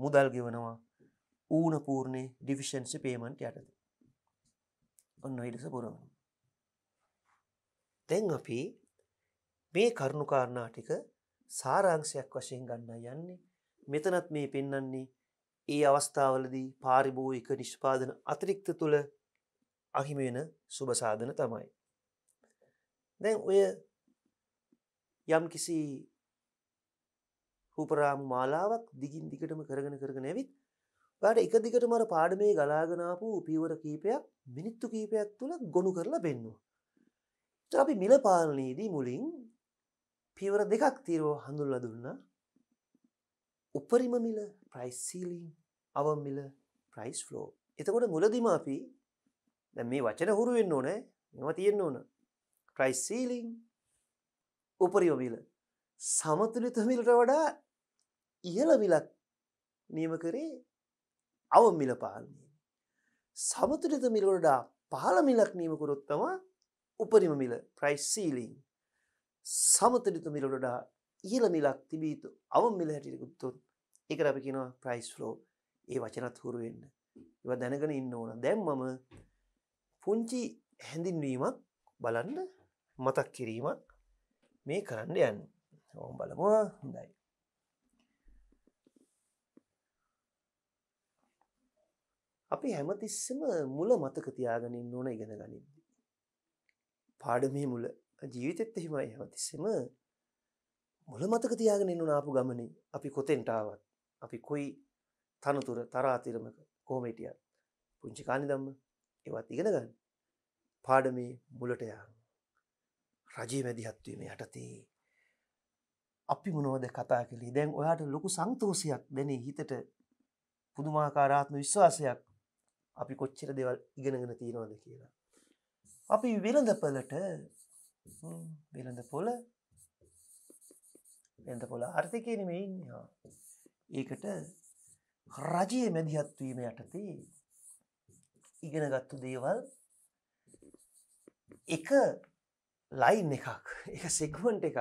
මුදල් ගෙවනවා ඌන පූර්ණය ඩිවිෂන්සි පේමන්ට යටද ඔන්න හිඩස පුරුවන දැන් අපි මේ කරුණුකාරණා ටික සාරාංශයක් වශයෙන් ගන්න යන්නේ මෙතනත් මේ පෙන්නන්නේ ඒ අවස්ථාවලදී පාරිභෝයික නිෂ්පාදන අතිරික්ත තුළ අහිමිවෙන සුභසාධන තමයි. දැන් ඔය යම් කිසි රූපරාම් මාලාවක් දිගින් දිගටම කරගෙන කරගෙන ඇවිත් ට එක දිගට මර පාඩමේ ගලාගෙනාපු පීවර කීපයක් මිනිත්තු කීපයක් තුළ ගොුණු කරලා බෙන්නවා. අපි මිල පාලනයේදී මුලින් පීවර දෙකක් තීරෝ හඳුල්ල දුන්න උපරිම මිල ප්‍රයිස්සීලින් අවමිල ප්‍රයිස් ෆලෝ එතකොට මුලදිම අපි දැ මේ වචන හුරුවෙන්න ඕනෑ මෙම තියෙන්න්න ඕන ප්‍රයිස් සීලිං උපරිෝමිල සමතුලිතමිලට වඩා ඉහල මිලක් නියම කරේ අවමිල පාලනය සමතුලිත මිලොඩා පහල මිලක් නීමකුරොත්තම උපරිම මිල ප්‍රයිස් සීලිං සමතුලිත මිලොඩා ඉහල මිලක් තිබීතු අවමිල හැටිකුත්තුන් එක අපි කියෙනවා ප්‍රයිස් ලෝ ඒ වචනත් හුරු වෙන්න ඒව දැනගෙන ඉන්න ඕන දැම් මම පුංචි හැඳින්වීමක් බලන්න මතක් කිරීමක් මේ කරන්න යන්න ඕම් බලමවා හොඳයි අපි හැමතිස්සම මුල මතක තියාගෙනින් ඕන ඉගෙන ගනිද්දී පාඩමේ මුල ජීවිතෙත් එහෙමයි හැමතිස්සම මුල මතක තියාගෙන නුනාපු ගමන අපි කොතෙන්ටාවත් අපි කොයි තනතුර තරාතිරමක කෝමේටිය පුංචි කානි දම්ම ඒවත් ඉගෙන ගන්න පාඩමේ මුලටයා රජී මැදිහත්වීම යටතේ අපි මොනෝද කතා කළේ දැන් ඔයාට ලොකු සංතෝසයක් දැනේ හිතට පුදුමාකාරාත්ම විශ්වාසයක් අපි කොච්චර දෙවල් ඉගෙනගෙන තියෙනවාද කියලා. අපි වෙළඳපලට වෙළඳ පොල වෙළඳ පොල ආර්ථිකයනම ඉන්නවා ඒකට රජයේ මැදිහත් වීම යටතේ ඉගෙනගත්තු දේවල් එක ලයින් එකක් එක සෙක්මන්ට් එකක්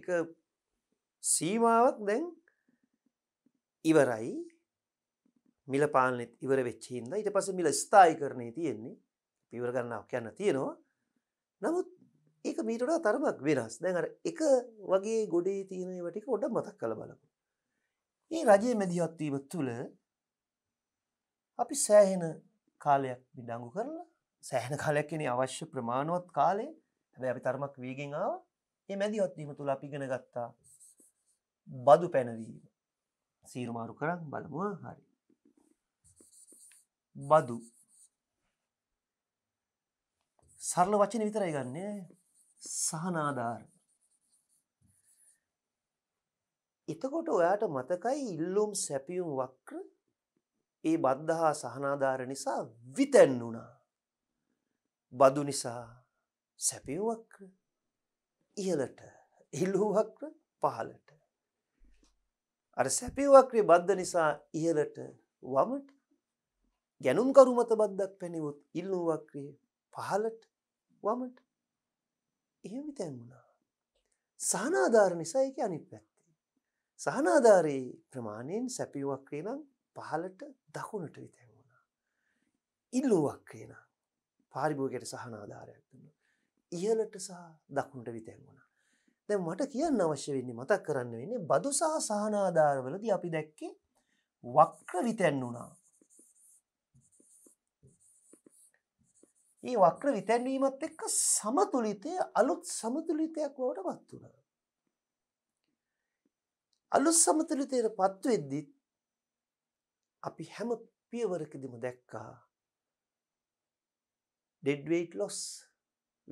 එක සීමාවක් දැන් ඉවරයි මිල පාලනෙත් ඉවර වෙච්චින්ද ඊට පස මිල ස්ථායි කරණය තියෙන්නේ පිවර ගන්නාව කියන්න තියෙනවා නමුත් ඒක මීටට තරමක් වෙනස් දැන් එක වගේ ගොඩේ තියෙනවටික ොඩ මතක් කළ බලපු ඒ රජයේ මැදිවත්වීම තුළ අපි සෑහෙන කාලයක් බිඩංගු කරලා සෑහන කාලයක් කෙනෙ අවශ්‍ය ප්‍රමාණුවත් කාලේ හැබැ අපි තරමක් වීගෙන් ආව ඒ මැදිවත්වීම තුළ අපිගෙන ගත්තා බදු පැනවීම සීරුමාරු කරක් බලමුව හරි බදු සරල වචන විතරයි ගන්නේ සහනාධාර එතකොට ඔයාට මතකයි ඉල්ලුම් සැපියුම් වක්‍ර ඒ බද්ධහා සහනාධාර නිසා විතැන්වුණා. බදු නිසා සැපියුවක්‍ර ඉහලට ඉල්ලූවක්‍ර පහලට. අර සැපියවක්‍රේ බද්ධ නිසා ඉහලට වමට ගැනුම්කරු මත බද්දක් පැනිවුත් ඉල්ලුවක්‍රේ පහලට වමට එහෙම තැන්ගුණා. සහනාධාර නිසා එක අනිත් පැත්. සහනාධාරී ප්‍රමාණයෙන් සැපියුවක්කේ නම් පහලට දකුණට විතැන්වුණා. ඉල්ලුවක්කේ නම් පාරිභෝගයට සහනාධාරයක් වන්න. ඉහලට සහ දකුණට විතැන්වුණා. දැ මට කියන්න අවශ්‍ය වෙන්නේ මතක් කරන්න වෙන්නේ බදු සහ සහනාධාරවලද අපි දැක්කේ වක්්‍ර විතැන් වුණා. ඒ වක්්‍ර විතැන්වීමත් එක්ක සමතුලිතය අලුත් සමතුලිතයක් වට පත් වුණා. අලුත් සමතුලිතයටපත් වෙද්දිත් අපි හැම පියවරකදීම දැක්කා dead weight loss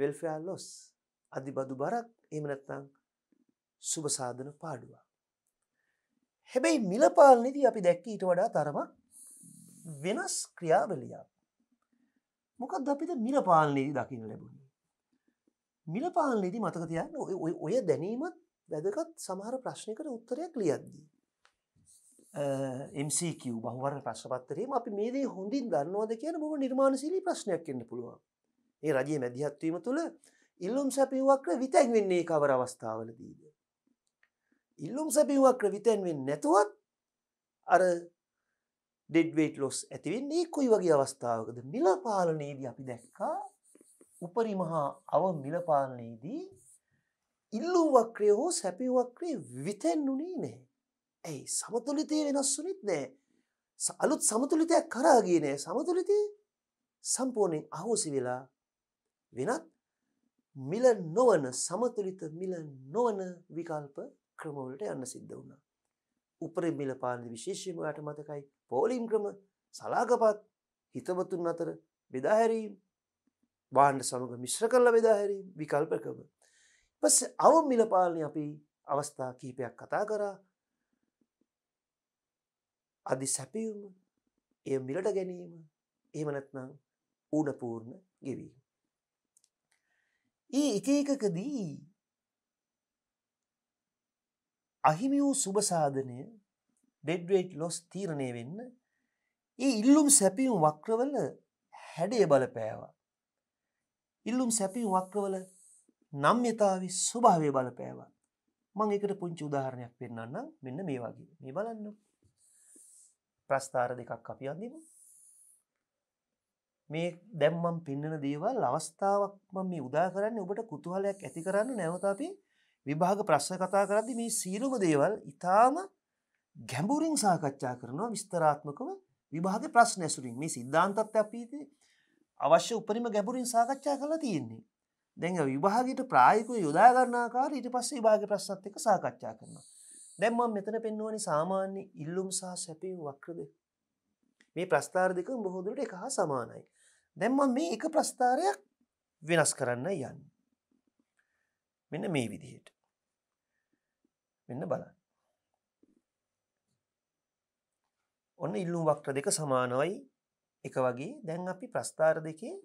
welfare loss අධිබදු බරක් එහෙම නැත්නම් සුබ සාධන පාඩුවක් හැබැයි මිල පාලනයේදී අපි දැක්ක ඊට වඩා තරමක් වෙනස් ක්‍රියාවලියක් මොකක්ද අපිට මිල පාලනයේදී දකින්න ලැබුණේ මිල පාලනයේදී මතක තියාගන්න ඔය දැනීමත් වැදගත් සමහර ප්‍රශ්නකට උත්තරයක් ලියද්දී. MCQ බහුවර ප්‍රශ්පත්තරයම අපි මේදේ හොඳින් දන්නවාද කියන බොම නිර්මාණශීලී ප්‍රශ්නයක් එන්න පුළුවන්. ඒ රජයේ මැදිහත්වීම තුළ ඉල්ලුම් සැපිවක්‍ර විතැන් වෙන්නේ කවර අවස්ථාවලදීද. ඉල්ලුම් සැපිවක්‍ර විතැන්වෙන් නැතුවත් අර ඩෙඩ්වේට ලොස් ඇතිවෙන්නේ කොයි වගේ අවස්ථාවකද මිලපාලනයේදී අපි දැක්කා උපරිමහා අව මිලපාලනයේදී ඉල්ලූ වක්‍රය හෝ සැපි වක්‍රේ විතැන්නුනේ නෑ. ඇයි සමතුලිතය වෙනස්සුනෙත් නෑ. අලුත් සමතුලිතයක් කරාගිය නෑ සමතුලිතය සම්පූර්ණයෙන් අහෝසි වෙලා වෙනත් මිල නොවන සමතුලිත මිල නොවන විකල්ප ක්‍රමවලට යන්න සිද්ධ වුණා. උපර මිල පාලද විශේෂයම යට මතකයි පෝලිම් ක්‍රම සලාගපත් හිතවතුන් අතර බෙදාහැරීම් බාණ්ඩ සමඟ මිශ්‍ර කරල බෙදාහැරීම් විකල්පකම පස්සේ අවමිල පාලනය අපි අවස්ථා කීපයක් කතා කරා අධි සැපියුම එය මිලට ගැනීම එහෙමනැත්නම් ඌනපූර්ණ ගෙවීම. ඒ එක එකකදී අහිමි වූ සුභසාධනය ඩෙඩ්වේට් ලොස් තීරණය වෙන්න ඒ ඉල්ලුම් සැපියුම් වක්‍රවල හැඩේ බලපෑවා. ඉල්ලුම් සැපියුම් වක්‍රවල නම්්‍යතාවේ ස්වභාවය බලපෑවා මං එකට පුංචි උදාහරණයක් පෙන්න්නම් මෙන්න මේ වගේ මේ බලන්න ප්‍රස්ථාර දෙකක් අපි අඳමු මේ දැම්මම් පෙන්න්නන දේවල් අවස්ථාවක් ම මේ උදා කරන්න ඔබට කුතුහලයක් ඇති කරන්න නැවතපි විභාග ප්‍රශ්න කතා කරදි මේ සීලුම දේවල් ඉතාම ගැඹුරින් සාකච්ඡා කරනවා විස්තරාත්මකව විභාග ප්‍රශ්න ඇසුරින් මේ සිද්ධාන්තත් අපීති අවශ්‍ය උපරිම ගැඹුරින් සාකච්ඡා කලා තියෙන්නේ දැන් විභාගට ප්‍රායකු යොදාගන්නාකාර ඉට පස්සේ භාග ප්‍රශ්නත් එක සාකච්ඡා කරනවා. දැම්ම මෙතන පෙන්වුවනි සාමාන්‍ය ඉල්ලුම් සහ සැපීම් වක්‍රද. මේ ප්‍රස්ථාර දෙක බොහෝදුරට එක හා සමානයි. දැම්ම මේ එක ප්‍රස්ථාරයක් වෙනස් කරන්න යන්න. මෙන්න මේ විදිහයට. මෙන්න බලන්න. ඔන්න ඉල්ලුම් වක්්‍ර දෙක සමානවයි එක වගේ දැන් අපි ප්‍රස්ථාර දෙකේ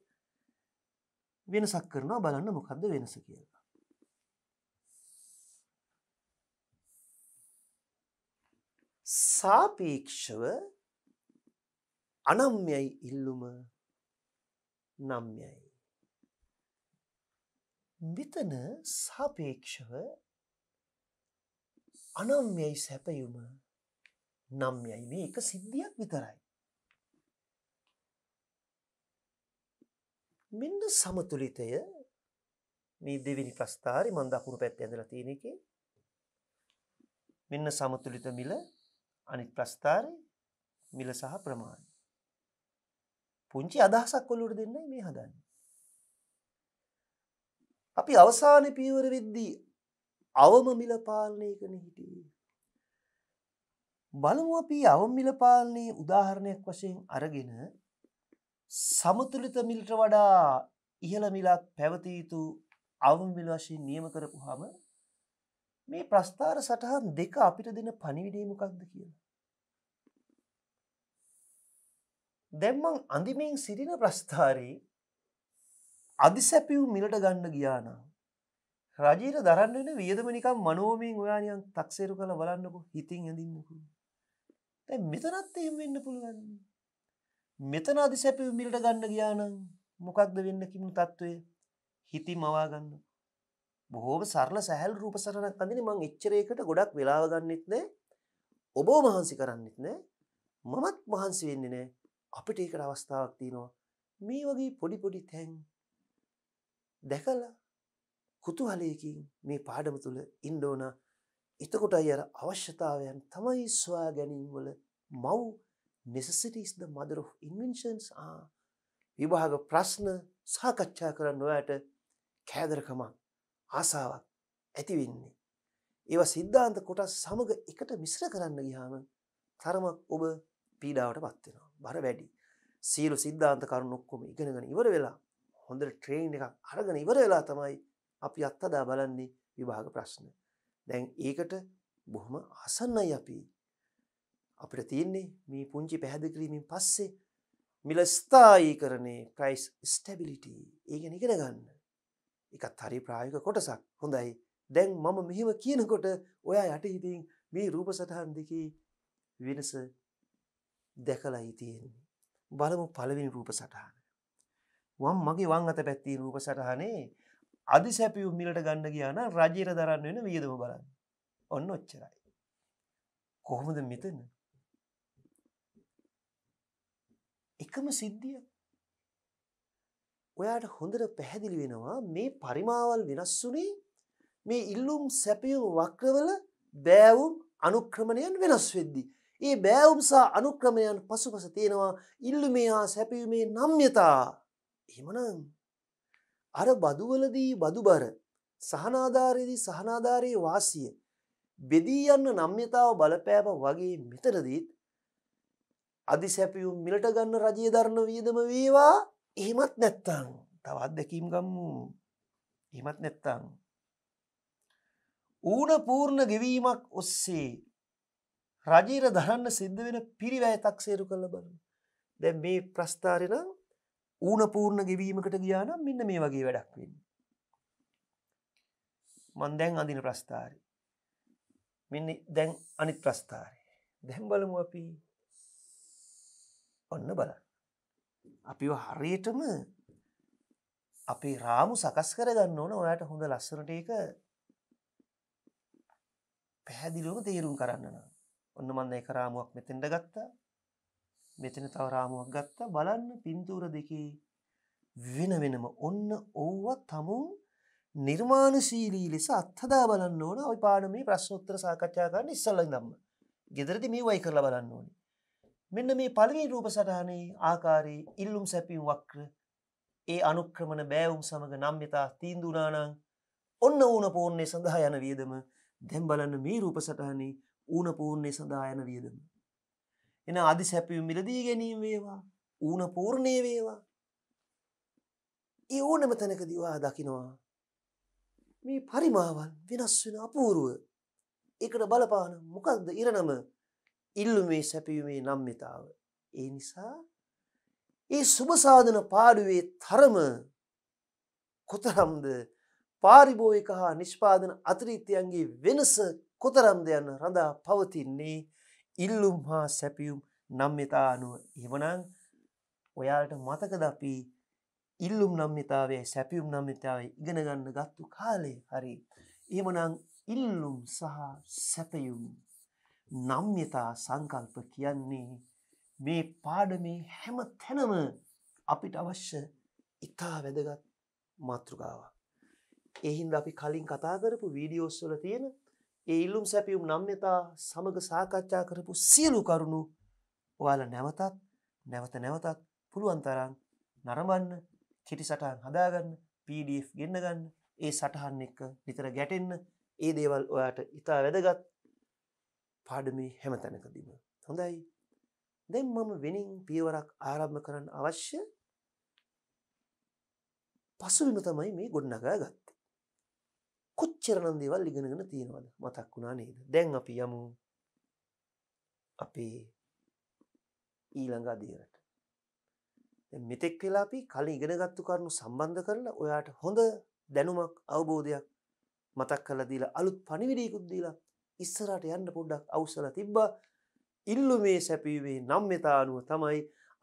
වෙනසක් කරනවා බලන්න මොකක්ද වෙනස කියලා. සාපේක්ෂව අනම්යයි ඉල්ලුම නම්යයි. මෙතන සාපේක්ෂව අනම්යයි සැපයුම නම්යයි මේ එක සිද්ධියක් විතරයි. මෙන්න සමතුලිතය මේ දෙවෙනි ප්‍රස්ථාරි මන් දකුණු පැත්තේ ඇඳලා තියෙන එකේ මෙන්න සමතුලිත මිල අනිත් ප්‍රස්ථාරි මිල සහ ප්‍රමාණය. පුංචි අදහසක් ඔලුවට දෙන්නයි මේ හදන්නේ. අපි අවසාන පියවර වෙද්දී අවම මිල පාලනයකන හිටියේ. බලමු අපි අවම මිල පාලනයේ උදාහරණයක් වශයෙන් අරගෙන සමතුලිත මිල්ට වඩා ඉහළ මිලක් පැවතීතු අවමිල් වශයෙන් නියම කරපුහම මේ ප්‍රස්ථාර සටහන් දෙක අපිට දෙන පණිවිඩේමකක්ද කියලා. දැම්මං අඳිමෙන් සිටින ප්‍රස්ථාරයේ අධිසැපිව් මිලට ගන්න ගියානා. රජීට දරන්නන වියදමනිකම් මනෝමෙන් ඔයානියන් තක්සේරු කළ බලන්නකු හිතින් ඇඳින්නකු. තැ මෙතනත් එහෙම වෙන්න පුළුවන්නේ. මෙතන අධි සැපි මිලට ගන්න ගියානම් මොකක්ද වෙන්න කිමු තත්ත්වය හිති මවාගන්න. බොහෝම සරල සැහල් රූප සරණක් අඳනි මං එච්චරයකට ගොඩක් වෙලාව ගන්නෙත් නෑ ඔබෝ මහන්සි කරන්නෙත් නෑ මමත් මහන්සි වෙන්නේ නෑ අපිට ඒකට අවස්ථාවක් තියෙනවා මේ වගේ පොඩිපොඩි තැන් දැකල කුතුහලයකින් මේ පාඩම තුළ ඉන්ඩෝන එතකොට අයි අර අවශ්‍යතාවයන් තමයි ස්වා ගැනීම්වල මව් necessity is the mother of inventions ආ විභාග ප්‍රශ්න සාකච්ඡා කරන්න ඔයාට කෑදරකමක් ආසාවක් ඇති වෙන්නේ. ඒවා සිද්ධාන්ත කොටස් සමග එකට මිශ්‍ර කරන්න ගියාම තරමක් ඔබ පීඩාවට පත් වෙනවා. බර වැඩි. සියලු සිද්ධාන්ත කරුණු ඔක්කොම ඉගෙනගෙන ඉවර වෙලා හොඳට ට්‍රේන් එකක් අරගෙන ඉවර වෙලා තමයි අපි අත්තදා බලන්නේ විභාග ප්‍රශ්න. දැන් ඒකට බොහොම ආසන්නයි අපි අපිට තියන්නේ මේ පුංචි පැහැදිකිරීමින් පස්සේ මිල ස්ථායි කරනේ ප්‍රයිස් ස්ටැබිලිටි ඒගැන ඉගෙන ගන්න එකත් හරි ප්‍රායක කොටසක් හොඳයි දැන් මම මෙහෙම කියනකොට ඔයා යට හිතින් මේ රූප සටහන් දෙකි වෙනස දැකලා හිතියෙන් බලමු පළවිනි රූප සටහන වම් මගේ වං අත පැත්ති රූප සටහනේ අධි සැපියු මිලට ගන්න කියයාන රජීර දරන්න වෙන වියදම බලන්න ඔන්න ඔච්චරයි කොහොමද මෙතන එකම සිද්ධිය ඔයාට හොඳට පැහැදිලි වෙනවා මේ පරිමාවල් වෙනස්සුනේ මේ ඉල්ලුම් සැපියුම් වක්‍රවල බෑවුම් අනුක්‍රමණයන් වෙනස් වෙද්දි. ඒ බෑවුම්සා අනුක්‍රමයන් පසුපස තියෙනවා ඉල්ලුමේ හා සැපියුමේ නම්යතා. එහෙමනම් අර බදුවලදී බදුබර සහනාධාරයේදී සහනාධාරයේ වාසිය බෙදී යන්න නම්යතාව බලපෑම වගේ මෙතනදීත් අධිසැපියුම් මිලට ගන්න රජය දරණ වියදම වේවා එහෙමත් නැත්තං තව අත්දැකීම් ගම්මු එහෙමත් නැත්තං. ඌන පූර්ණ ගෙවීමක් ඔස්සේ රජීර දරන්න සිද්ධ වෙන පිරිවැය තක්සේරු කළ බලු. දැ මේ ප්‍රස්ථාරන ඌන පූර්ණ ගෙවීමකට ගියානම් මෙන්න මේ වගේ වැඩක් වෙන්න. මන් දැන් අඳින ප්‍රස්ථාරි මෙන්න දැන් අනිත් ප්‍රස්ථාරය දැම් බලමු අපි ඔන්න බලන්න. අපිව හරියටම අපි රාමු සකස් කරගන්න ඕන ඔයාට හොඳ ලස්සනට ඒක පැහැදිලුවම තේරුම් කරන්නන ඔන්න මන්න එක රාමුවක් මෙතෙන්ට ගත්තා මෙතන තව රාමුවක් ගත්තා බලන්න පින්තූර දෙකේ වෙන වෙනම ඔන්න ඔව්වත් තමුන් නිර්මාණශීලී ලෙස අත්හදා බලන්න ඕන ඔයි පාන මේ ප්‍රශ්නෝත්තර සාකච්ඡා කරන්න ඉස්සල්ලයි දම්ම ගෙදරදි මේ වයි කරලා බලන්න ඕනේ මෙන්න මේ පළවෙනි රූප සටහනේ ආකාරයේ ඉල්ලුම් සැපියුම් වක්‍ර ඒ අනුක්‍රමන බෑවුම් සමග නම් යතා තීන්දුනා නම් ඔන්න ඌන පූර්ණේ සඳහා යන වියදම දැන් බලන්න මේ රූප සටහනේ ඌන පූර්ණේ සඳහා යන වියදම එන අදි සැපියුම් මිලදී ගැනීම වේවා ඌන පූර්ණේ වේවා ඒ ඕනම තැනකදී ඔයා දකිනවා මේ පරිමාවන් වෙනස් වෙන අපූර්ව ඒකට බලපාන මොකක්ද ඉරණම ඉල්ලුමේ සැපියුමේ නම්්‍යතාව. ඒ නිසා ඒ සුභසාධන පාඩුවේ තරම කොතරම්ද පාරිභෝයක හා නිෂ්පාදන අතරීතයන්ගේ වෙනස කොතරම්ද යන්න රඳා පවතින්නේ ඉල්ලුම් හා සැපියුම් නම්්‍යතානුව එවනං ඔයාට මතකද අපි ඉල්ලුම් නම්්‍යතාවේ සැපියුම් නම්්‍යතාවේ ඉගෙනගන්න ගත්තු කාලේ හරි එමනං ඉල්ලුම් සහ සැපයුම් නම්්‍යතා සංකල්ප කියන්නේ මේ පාඩමේ හැම තැනම අපිට අවශ්‍ය ඉතා වැදගත් මාතෘකාවක්. එහින්ද අපි කලින් කතා කරපු වීඩියෝස්වල තියෙන ඒ ඉල්ලුම් සැපියුම් නම්්‍යතා සමඟ සාකච්ඡා කරපු සියලු කරුණු ඔයාල නැවතත් නැවත නැවතත් පුළුවන්තරන් නරමන්න කෙටි සටහන් හදාගන්න PDF ගෙන්න්න ගන්න ඒ සටහන් එක්ක නිතර ගැටෙන්න්න ඒ දේවල් ඔයාට ඉතා වැදගත් පාඩමේ හැම තැනකදීම. හොඳයි. දැන් මම වෙනින් පියවරක් ආරම්භ කරන්න අවශ්‍ය පසුබිම තමයි මේ ගොඩනගා ගත්තේ. කොච්චරනම් දේවල් ඉගෙනගෙන තියෙනවද? මතක් වුණා නේද? දැන් අපි යමු අපේ ඊළඟ අදියරට. දැන් මෙතෙක් වෙලා අපි කලින් ඉගෙනගත්තු කරුණු සම්බන්ධ කරලා ඔයාට හොඳ දැනුමක් අවබෝධයක් මතක් කරලා දීලා අලුත් පණිවිඩයකුත් දීලා ඉස්සරට යන්න පොඩ්ඩක් අවසල තිබ්බා ඉල්ලු මේ සැපීවේ නම්්‍යතානුව තමයි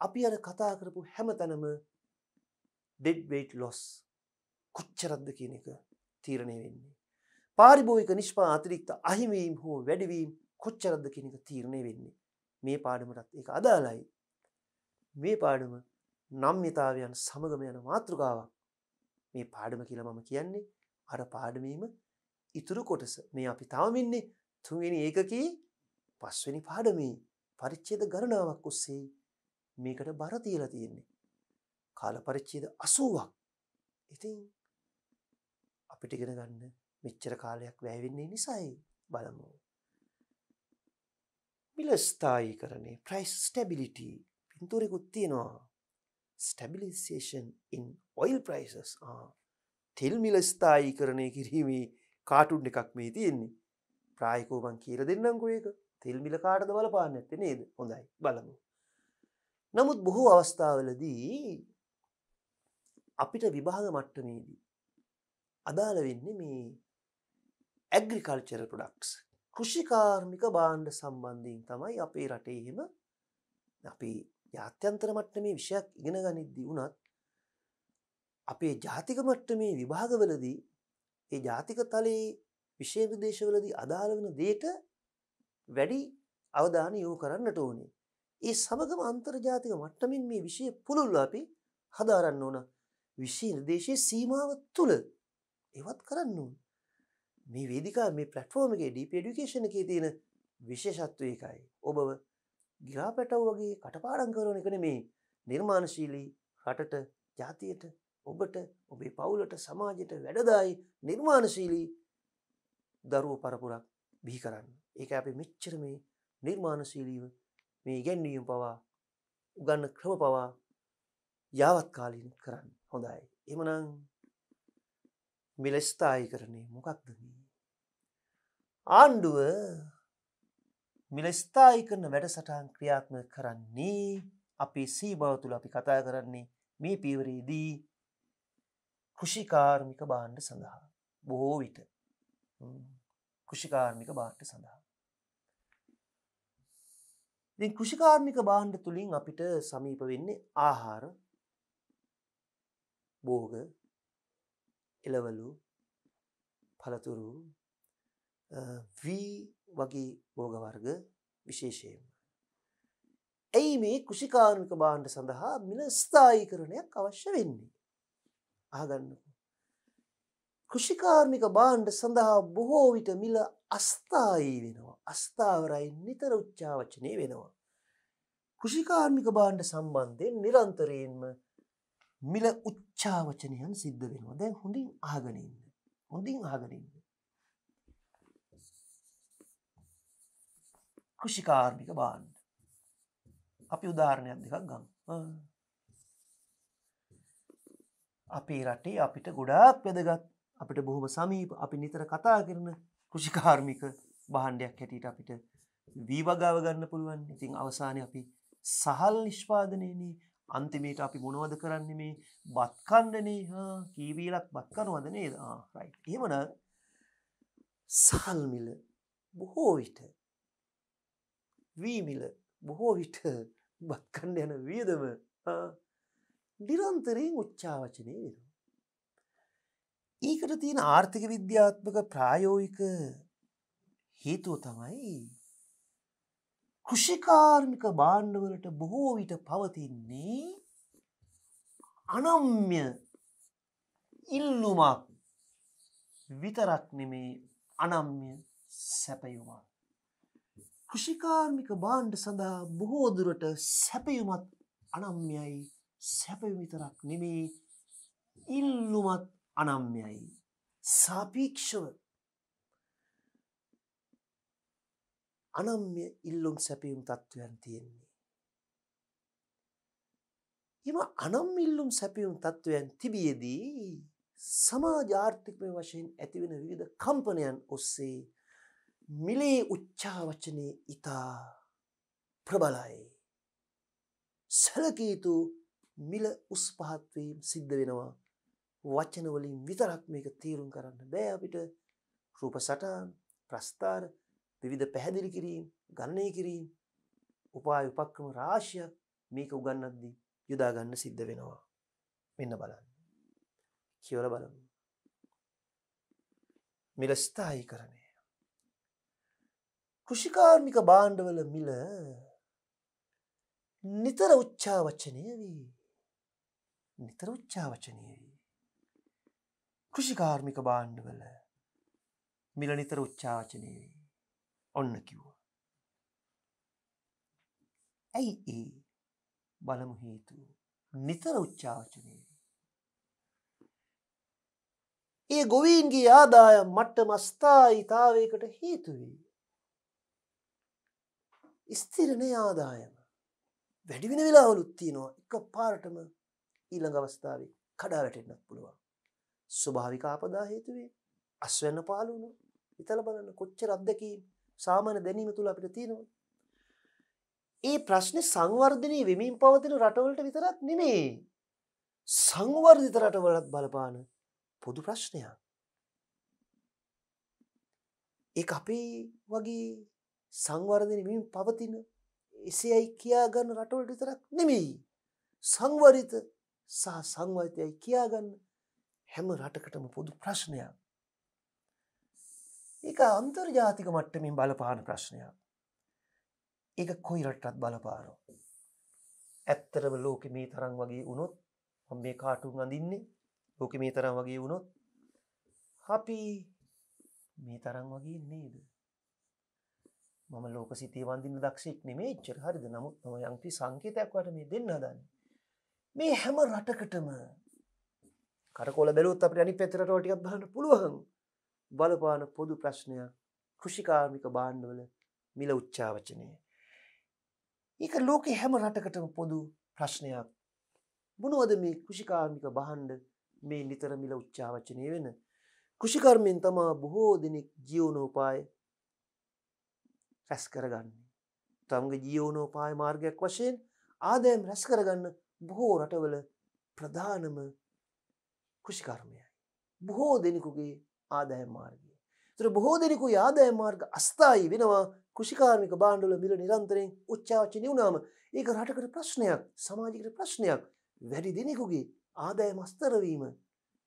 අපි අර කතා කරපු හැම තැනම ඩෙඩ්වේට් ලොස් කොච්චරද්ද කියන එක තීරණය වෙන්නේ. පාරිභෝයික නිෂ්පා අතිරික්ත අහිමීම් හෝ වැඩවීම් කොච්චරද්ද කියන එක තීරණය වෙන්නේ මේ පාඩමටත් එක අදාලයි මේ පාඩම නම්්‍යතාවයන් සමගම යන මාතෘකාවක් මේ පාඩම කියලා මම කියන්නේ අර පාඩමීම ඉතුරු කොටස මේ අපි තාවමින්නේ තුන්වෙනි ඒකකී පස්වෙනි පාඩමේ පරිච්ඡේද ගණනාවක් ඔස්සේ මේකට බර තියලා තියෙන්නේ. කාල පරිච්ඡේද 80ක්. ඉතින් අපිට ඉගෙන ගන්න මෙච්චර කාලයක් වැය වෙන්නේ නිසායි බලමු. මිල ස්ථායීකරණය price stability පින්තූරෙකුත් තියෙනවා. stabilization in oil prices. තෙල් මිල ස්ථායීකරණය කිරීමේ කාටුන් එකක් මේ තියෙන්නේ. ප්‍රායිකෝමන් කියර දෙන්නංකු ඒක තෙල්මිල කාටද බලපාන්න ඇත්තේ නේද හොඳයි බලමු. නමුත් බොහෝ අවස්ථාවලදී අපිට විභාග මට්ටමේදී අදාළ වෙන්න මේ ඇග්‍රිකල්චර ප්‍රඩක්ස් කෘෂිකාර්මික බාණ්ඩ සම්බන්ධයෙන් තමයි අපේ රටේහෙම අපි ජාත්‍යන්තර මට්ට මේ විෂයක් ඉගෙන ගනිද්දි වුණත් අපේ ජාතික මට්ට මේ විභාගවලදී ඒ ජාතික තලයේ විශෂය විදේශවලදී අදාළ වෙන දේට වැඩි අවධාන යෝ කරන්නට ඕනේ. ඒ සමගම අන්තර්ජාතික මට්ටමින් මේ විෂය පුළුල්ල අපි හදාරන්න ඕන විශ්ෂී නිර්දේශය සීමාව තුළ එවත් කරන්නුම්. මේ වේදිකා මේ පටෆෝර්මගේ ඩීප ඩිකේශන එක තියෙන විශේෂත්ව එකයි. ඔබව ගිරා පැටව් වගේ කටපාඩන් කරන එකන මේ නිර්මාණශීලී රටට ජාතියට ඔබට ඔබේ පවුලට සමාජයට වැඩදායි නිර්මාණශීලී දරුව පරපුරක් බිහි කරන්න. ඒක අප මෙච්චර මේ නිර්මාණශීලීව මේ ඉගැන්වීම පවා උගන්න ක්‍රම පවා යාවත් කාලින් කරන්න හොඳයි. එමනං මිලස්ථායි කරනේ මොකක්ද මේ. ආණ්ඩුව මිලස්ථායි කරන වැඩසටහන් ක්‍රියාත්ම කරන්නේ අපේ සීබව තුළ අපි කතා කරන්නේ මේ පීවරේදී කෘෂිකාර්මික බාණ්ඩ සඳහා බොහෝ විට. කෘෂිකාර්මික බාට්ට සඳහා. දෙ කෘෂිකාර්මික බාණ්ඩ තුළින් අපිට සමීප වෙන්නේ ආහාර බෝග එලවලු පළතුරු වී වගේ බෝගවර්ග විශේෂයෙන්. ඇයි මේ කෘෂිකාර්මික බාණ්ඩ සඳහා මිල ස්ථායි කරණයක් අවශ්‍ය වෙන්නේ. ආගන්නක. කෘෂිකාර්මික බාණ්ඩ සඳහා බොහෝ විට මිල අස්ථායී වෙනවා. අස්ථාවරයි නිතර උච්චාවචනය වෙනවා. කෘෂිකාර්මික බාණ්ඩ සම්බන්ධයෙන් නිරන්තරයෙන්ම මිල උච්චාවචනයන් සිද්ධ වෙනවා. දැන් හොඳින් අහගෙන ඉන්න. හොඳින් අහගෙන ඉන්න. කෘෂිකාර්මික බාණ්ඩ. අපි උදාහරණයක් දෙකක් ගමු. අපේ රටේ අපිට ගොඩාක් වැදගත් අපිට බොහොම සමීප අපි නිතර කතා කරන කෘෂිකාර්මික බහන්්ඩයක් හැටියට අපිට වීවගාව ගන්න පුළුවන් ඉතිං අවසානය අපි සහල් නිෂ්පාදනයනේ අන්තිමේට අපි මොනවද කරන්න මේ බත්කණ්ඩනේ කීවීලක් බත්කනවද නේද රයි එමන සහල්මිල බොහෝ විට වීමිල බොහෝ විට බත්කණ්ඩ යන වියදම නිරන්තරයෙන් උච්චාවචනය වෙනවා ඒකට තියෙන ආර්ථික විද්‍යාත්මක ප්‍රායෝයික හේතුව තමයි කෘෂිකාර්මික බාණ්ඩවලට බොහෝ විට පවතින්නේ අනම්්‍ය ඉල්ලුමක් විතරක් නෙමේ අනම්්‍ය සැපයුමක්. කෘෂිකාර්මික බාණ්ඩ සඳහා බොහෝදුරට සැපයුමත් අනම්යයි සැපවිතරක් නෙමේ ඉල්ලුමත් අනම්යයි සාපීක්ෂව අනම්ය ඉල්ලුම් සැපියුම් තත්ත්වයන් තියෙන්නේ. එම අනම් ඉල්ලුම් සැපියුම් තත්ත්වයන් තිබියදී සමාජාර්ථිකමය වශයෙන් ඇතිවෙන විවිධ කම්පනයන් ඔස්සේ මිලේ උච්චාවචනය ඉතා ප්‍රබලයි. සැලකීතු මිල උස්පහත්වීම් සිද්ධ වෙනවා වචන වලින් විතරක් මේක තීරුම් කරන්න බෑ අපිට රූප සටහන් ප්‍රස්ථාර විවිධ පැහැදිලි කිරීම් ගණනය කිරීම් උපාය උපක්‍රම රාශියක් මේක උගන්නද්දී යුදාගන්න සිද්ධ වෙනවා මෙන්න බලන්න කියවල බලමු මිල ස්ථායි කරණය කෘෂිකාර්මික බාණ්ඩවල මිල නිතර උච්චාවචනය වී නිතර උච්චාවචනය වී කෘෂිකාර්මික බාණ්ඩවල මිල නිතර උච්චාචනය වේ ඔන්න කිව්ව. ඇයි ඒ බලමු හේතු නිතර උච්චාචනය ඒ ගොවීන්ගේ ආදාය මට්ට මස්ථායිතාවයකට හේතුවී. ස්තිරණය ආදායම වැඩිවෙන වෙලාවලුත්තිනවා එක පාරටම ඊළඟ අවස්ථාව කඩා වැටෙන්න්නත් පුළුවන්. ස්වභාවික ආපදා හේතු වේ. අස්වැන්න පහළ වුණා. හිතලා බලන්න කොච්චර අත්දැකීම් සාමාන්‍ය දැනීම තුල අපිට තියෙනවද? ඒ ප්‍රශ්නේ සංවර්ධනය වෙමින් පවතින රටවලට විතරක් නෙමෙයි. සංවර්ධිත රටවලත් බලපාන පොදු ප්‍රශ්නයක්. ඒ අපේ වගේ සංවර්ධනය වෙමින් පවතින එසේයි කියා ගන්න රටවලට විතරක් නෙමෙයි. සංවරිත සහ සංවරිතයයි කියා ගන්න හැම රටකටම පොදු ප්‍රශ්නයක්. ඒක අන්තර්ජාතික මට්ටමින් බලපාන ප්‍රශ්නයක්. ඒක කොයි රටටත් බලපානෝ. ඇත්තරම ලෝකෙ මේ තරම් වගේ වුණොත් මම මේ කාටුන් අඳින්නේ ලෝකෙ මේ තරම් වගේ වුණොත් අපි මේ තරම් වගේ නේද? මම ලෝක සිතේ වඳින්න දක්ෂෙක් නෙමෙයි එච්චර හරිද? නමුත් මම යම්කි සංකේතයක් වට මේ දෙන්න හදන්නේ. මේ හැම රටකටම කරකොල බැලුත් අපට අනි පැතරටෝ ටිකක් බලන්න පුළුවන් බලපාන පොදු ප්‍රශ්නයක් කෘෂිකාර්මික බාණ්ඩවල මිල උච්චාවචනය. ඒක ලෝකෙ හැම රටකටම පොදු ප්‍රශ්නයක් මොනවද මේ කෘෂිකාර්මික බහන්ඩ මේ නිතර මිල උච්චාවචනය වෙන කෘෂිකර්මෙන් තමා බොහෝ දෙනෙක් ජීවනෝපාය රැස් කරගන්නේ. තමගේ ජීවනෝපාය මාර්ගයක් වශයෙන් ආදයම් රැස් කරගන්න බොහෝ රටවල ප්‍රධානම කෘෂිකර්මයයි. බොහෝ දෙනෙකුගේ ආදාය මාර්ගය. තුර බොහෝ දෙනෙකු ආදාය මාර්ග අස්ථායි වෙනවා කෘෂිකාර්මික බාණ්ඩුල මිල නිරන්තරයෙන් උච්චාචනය වුණාම ඒක රටකට ප්‍රශ්නයක් සමාජිකට ප්‍රශ්නයක් වැඩි දෙනෙකුගේ ආදාය මස්තරවීම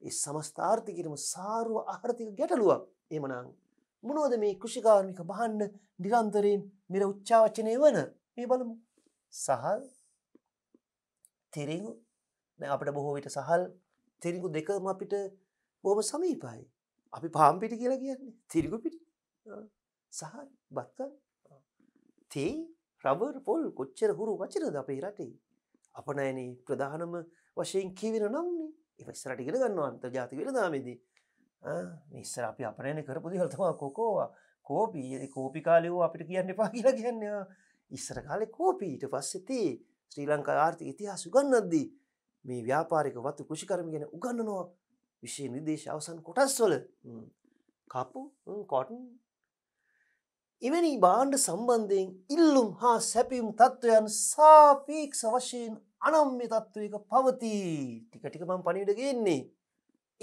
ඒ සමස්ථාර්ථිකරම සාරුව ආර්ථික ගැටලුවක් එමනං. මොනෝද මේ කෘෂිකාර්මික බහන්න නිරන්තරයෙන් මිර උච්චාවචනය වන මේ බලමු සහල් තෙරෙහු අපට බොහෝ විට සහල් තෙරිගු දෙකම අපිට බොහොම සමීපයි. අපි පාම් පිටි කියලා කියන්නේ තිරිගු පිටි. සහ බත්කන්. තේ, රබර්, පොල් කොච්චර හුරු වචනද අපේ රටේ. අපනයනේ ප්‍රධානම වශයෙන් කියවෙන නම්නේ. ඒක ඉස්සරහට ඉගෙන ගන්නවා අන්තර්ජාතික වෙළඳාමේදී. ආ මේ ඉස්සර අපි අපනයනේ කරපු දේවල් තමයි කොකෝවා. කෝපි, කෝපි කාලේ අපිට කියන්න එපා කියලා කියන්නේ. ඉස්සර කාලේ කෝපි ඊට පස්සේ තේ ශ්‍රී ලංකා ආර්ථික ඉතිහාස උගන්වද්දී මේ ව්‍යාපාරික වතු කෘෂිකරම ගැන උගන්නනවා විශෂය නිදේශ අවසන් කොටස්වල කපු කොටන් එවැනි බාණ්ඩ සම්බන්ධයෙන් ඉල්ලුම් හා සැපියුම් තත්ත්වයන් සාපීක් සවශයෙන් අනම්්‍ය තත්ත්වයක පවතිී ටිකටික මං පනිඩගෙන්නේ.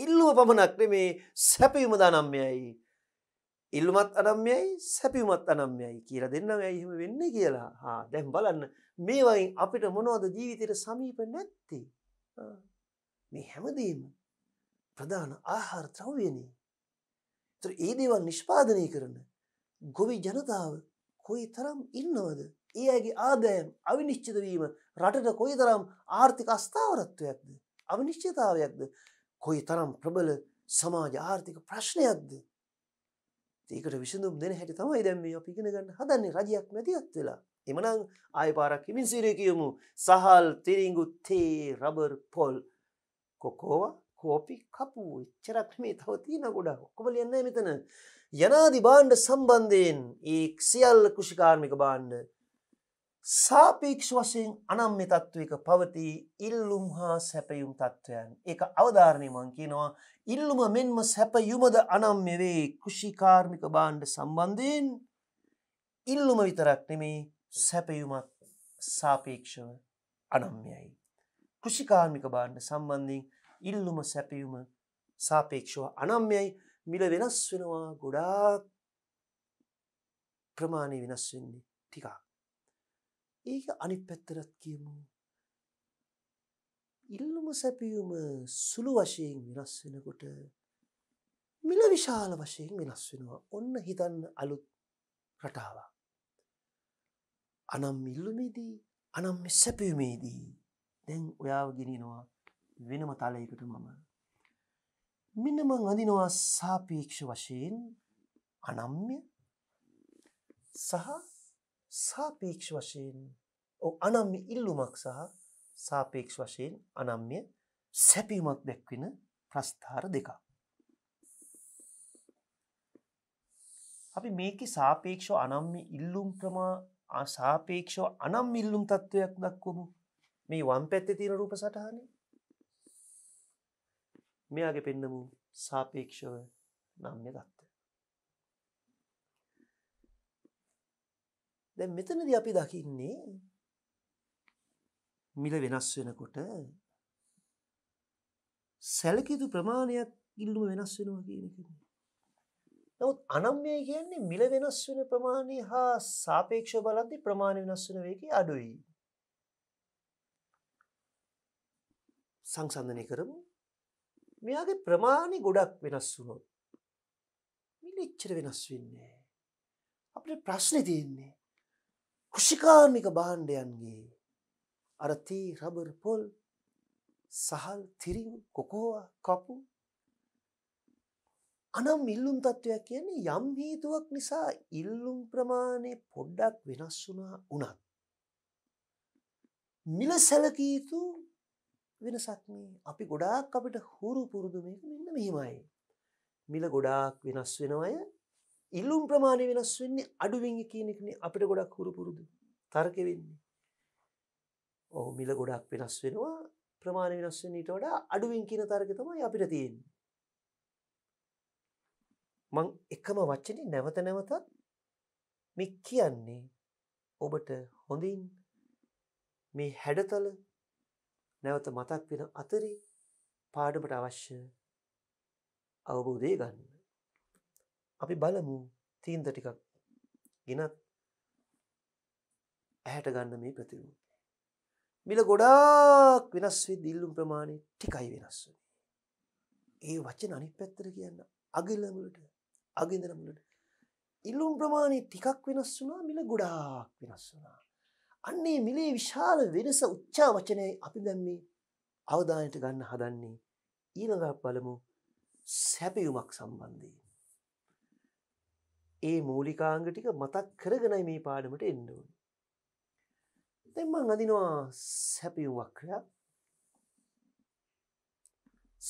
ඉල්ලුව පමණක්න මේ සැපියුමද අනම්යයි. ඉල්ලුමත් අනම්යයි සැපියුමත් අනම්යයි කියර දෙන්න ඇයිහම වෙන්න කියලා හා දැම් බලන්න මේවයින් අපිට මොනවද ජීවිතයට සමීප නැත්තේ. මේ හැමදේම ප්‍රධාන ආහාර ද්‍රව්‍යනේ. ඒතර ඒ දේවල් නිෂ්පාදනය කරන ගොවි ජනතාව කොයිතරම් ඉන්නවද? ඒ අයගේ ආදායම් අවිනිශ්චිත වීම රටට කොයිතරම් ආර්ථික අස්ථාවරත්වයක්ද? අවිනිශ්චිතතාවයක්ද? කොයිතරම් ප්‍රබල සමාජ ආර්ථික ප්‍රශ්නයක්ද? ඒකට විසඳුම් දෙන හැටි තමයි දැන් මේ අපි ඉගෙන ගන්න හදන්නේ රජයක් මැදිහත් වෙලා. එමනම් ආයපාරක් හිමින් සිරය කියමු සහල් තිරිංගු තේ රබර් පොල් කොකෝවා කෝපි කපු එච්චරක් මේ තව තියෙන ගොඩා ඔක්කොම ලියන්න මෙතන යනාදි බාණ්ඩ සම්බන්ධයෙන් ඒ සියල්ල කෘෂිකාර්මික බාණ්ඩ සාපේක්ෂ වශයෙන් අනම්ම තත්ත්වයක පවති ඉල්ලුම් හා සැපයුම් තත්ත්වයන් ඒක අවධාරණය මං කියනවා ඉල්ලුම මෙන්ම සැපයුමද අනම්ම වේ කෘෂිකාර්මික බාණ්ඩ සම්බන්ධයෙන් ඉල්ලුම විතරක් නෙමේ සැපයුමත් සාපේක්ෂව අනම්යයි. කෘෂිකාර්මික බාණ්ඩ සම්බන්ධයෙන් ඉල්ලුම සැපයුම සාපේක්ෂව අනම්යයි මිල වෙනස් වෙනවා ගොඩාක් ප්‍රමාණය වෙනස් වෙන්නේ ටිකක්. ඒක අනි පැත්තරත් කියමු. ඉල්ලුම සැපියුම සුළු වශයෙන් වෙනස් වෙනකොට මිල විශාල වශයෙන් වෙනස් වෙනවා ඔන්න හිතන්න අලුත් රටාවක්. අනම් මිල්ලුමේදී අනම් සැපයුමේදී දැන් ඔයාව ගෙනනවා වෙනම තලයකට මම. මෙන්නම අඳිනවා සාපේක්ෂ වශයෙන් අනම්්‍ය සහ සාපේක්ෂ වශයෙන් අනම්්‍ය ඉල්ලුමක් සහ සාපේක්ෂ වශයෙන් අනම්්‍ය සැපීමක් දැක්වෙන ප්‍රස්ථාර දෙක. අපි මේක සාපේක්ෂ අනම්්‍ය ඉල්ලුම් ප්‍රමා සාපේක්ෂව අනම් ඉල්ලුම් තත්ත්වයක් දක්වමු මේ වම් පැත්තේ තියෙන රූප සටහන මෙයාගේ පෙන්නමු සාපේක්ෂව නම්්‍ය තත්ත්ව දැ මෙතනද අපි දකින්නේ මිල වෙනස් වෙනකොට සැලකිතු ප්‍රමාණයක් ඉල්ලුම වෙනස් වෙනවා කියනකෙන නමුත් අනම්‍යය කියන්නේ මිල වෙනස් වෙන ප්‍රමාණය හා සාපේක්ෂව බලද්දී ප්‍රමාණය වෙනස් වෙන වේගය අඩුයි. සංසන්දනය කරමු. මෙයාගේ ප්‍රමාණය ගොඩක් වෙනස් වුණොත් මිල එච්චර වෙනස් වෙන්නේ අපිට ප්‍රශ්නේ තියෙන්නේ කෘෂිකාර්මික භාණ්ඩයන්ගේ අර තී රබර් පොල් සහල් තිරිඟු කොකෝවා කපු අනම් ඉල්ලුම් තත්ත්වයක් කියන්නේ යම් හේතුවක් නිසා ඉල්ලුම් ප්‍රමාණය පොඩ්ඩක් වෙනස් වුණා වුණත් මිල සැලකිය යුතු වෙනසක් මේ අපි ගොඩාක් අපිට හුරු පුරුදු මේක මෙන්න මෙහිමයි මිල ගොඩාක් වෙනස් වෙනවය ඉල්ලුම් ප්‍රමාණය වෙනස් වෙන්නේ අඩුවෙන් කියන එකනේ අපිට ගොඩක් හුරු පුරුදු තර්ක වෙන්නේ ඔහු මිල ගොඩක් වෙනස් වෙනවා ප්‍රමාණය වෙනස් වෙන ඊට වඩා අඩුවෙන් කියන තර්කය තමයි අපිට තියෙන්නේ මං එකම වචනේ නැවත නැවතත් මේ කියන්නේ ඔබට හොඳින් මේ හැඩතල නැවත මතක් වෙන අතරේ පාඩමට අවශ්‍ය අවබෝධය ගන්න. අපි බලමු තීන්ද ටිකක් ගෙනත් ඇහැට ගන්න මේ ප්‍රතිරූප. මිල ගොඩාක් වෙනස් වෙ දිල්ලුම් ප්‍රමාණය ටිකයි වෙනස් වනේ. ඒ වචන අනිත් පැත්තර කියන්න අගිල්ලමලට අගේදර මුලට ඉල්ලුම් ප්‍රමාණය ටිකක් වෙනස් වුනා මිල ගොඩාක් වෙනස් වුනා. අන්නේ මිලේ විශාල වෙනස උච්චා වචනය අපි දැම්මේ අවධානයට ගන්න හදන්නේ ඊළඟක් බලමු සැපයුමක් සම්බන්ධයෙන්. ඒ මූලිකාංග ටික මතක් කරගෙනයි මේ පාඩමට එන්න ඕනි. දැන් මම අඳිනවා සැපයුම් වක්‍රයක්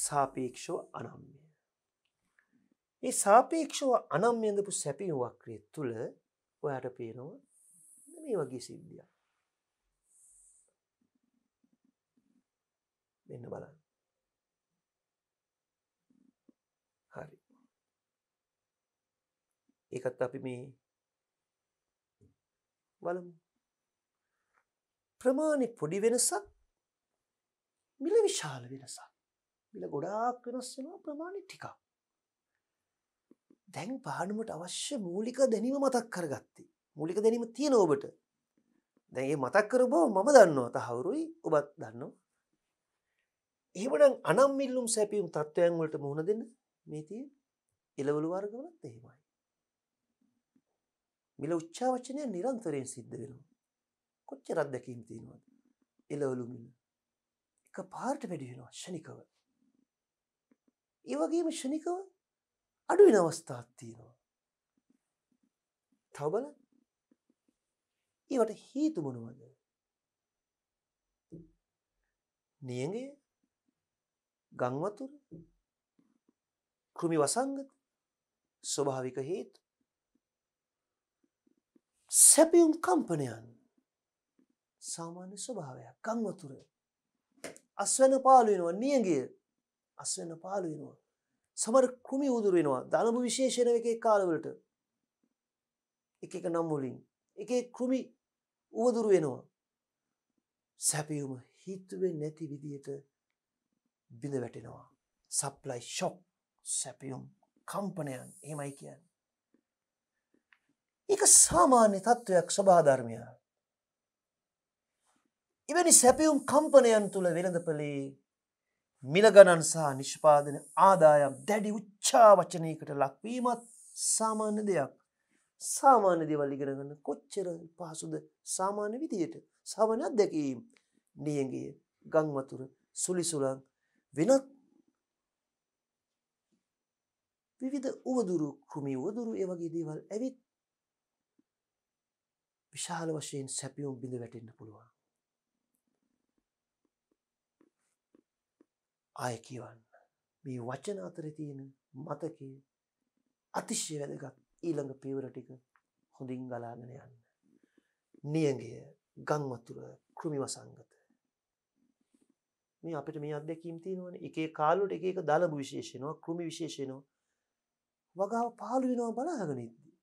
සාපේක්ෂව අනම්‍ය. ඒ සාපේක්ෂව අනම්යඳපු සැපි වක්‍රය තුළ ඔයාට පේනවා මේ වගේ සිද්ධිය මෙන්න බලන්න හරි ඒකත් අපි මේ බලමු ප්‍රමාණි පොඩි වෙනසක් මිල විශාල වෙනසක් මිල ගොඩාක් වෙනස් වෙනවා ප්‍රමාණි ටිකක් දැන් පාඩමට අවශ්‍ය මූලික දැනීම මතක් කරගත්තේ. මූලික දැනීම තියෙන ඔබට. දැන් ඒ මතක් කරබෝ මම දන්නවා තහවුරුයි ඔබත් දන්නවා. එහෙමනම් අනම්මිල්ලුම් සැපියුම් තත්වයන් වලට මුහුණ දෙන්න මේ තියෙන එළවලු වර්ගවලත් එහෙමයි. මිල උච්චාවචනය නිරන්තරයෙන් සිද්ධ වෙනවා. කොච්චර අත්දැකීම් තියෙනවද? එළවලු මිල. එක පාරට වැඩි වෙනවා ෂණිකව. ඒ වගේම ෂණිකව අඩු වෙන අවස්ථාවක් තියෙනවා. තව බලන්න. ඒවට හේතු මොනවද? නියඟය, ගම් වතුර, කෘමි වසංගත, ස්වභාවික හේතු, සැපියුම් කම්පනයන් සාමාන්‍ය ස්වභාවයක් ගම් වතුර අස්වැන්න පාළු වෙනවා නියඟය අස්වැන්න පාළු වෙනවා සමර කෘමි උදුර වෙනවා ධනම විශේෂණ එක කාලවලට එක එක නම් වලින් එක කෘමි උවදුරු වෙනවා සැපියුම හිතුවේ නැති විදියට බිඳ වැටෙනවා සප්ලයි ශොක් සැපියුම් කම්පනයන් එහෙමයි කියන්න එක සාමාන්‍ය තත්ත්වයක් ස්වභාධර්මය එවැනි සැපියුම් කම්පනයන් තුළ වෙළඳ පළේ මිලගණන් සහ නිෂ්පාදන ආදායම් දැඩි උච්චාවචනයකට ලක්වීමත් සාමාන්‍ය දෙයක් සාමාන්‍ය දෙවල් ඉගෙනගන්න කොච්චර පහසුද සාමාන්‍ය විදියට සාමාන්‍ය අත්දැකීම් නියගේ ගංවතුර සුලිසුලන් වෙනත් විවිධ උවදුරු කුමි වදුරු ඒවගේ දේවල් ඇවිත් විශාල වශයෙන් සැපියුම් බිඳ වැටෙන්න්න පුළුවන් ආය කියවන්න. මේ වචන අතර තියෙන මතකය අතිශ්‍ය වැදගත් ඊළඟ පියවර ටික හොඳින් ගලාගෙන යන්න. නියඟය, ගම් වතුර, කෘමි වසංගත. මේ අපිට මේ අත්දැකීම් තියෙනවනේ. එක එක කාලවලට එක එක දලබු විශේෂ වෙනවා, කෘමි විශේෂ වෙනවා. වගාව පහළ වෙනවා බලාගෙන ඉද්දි.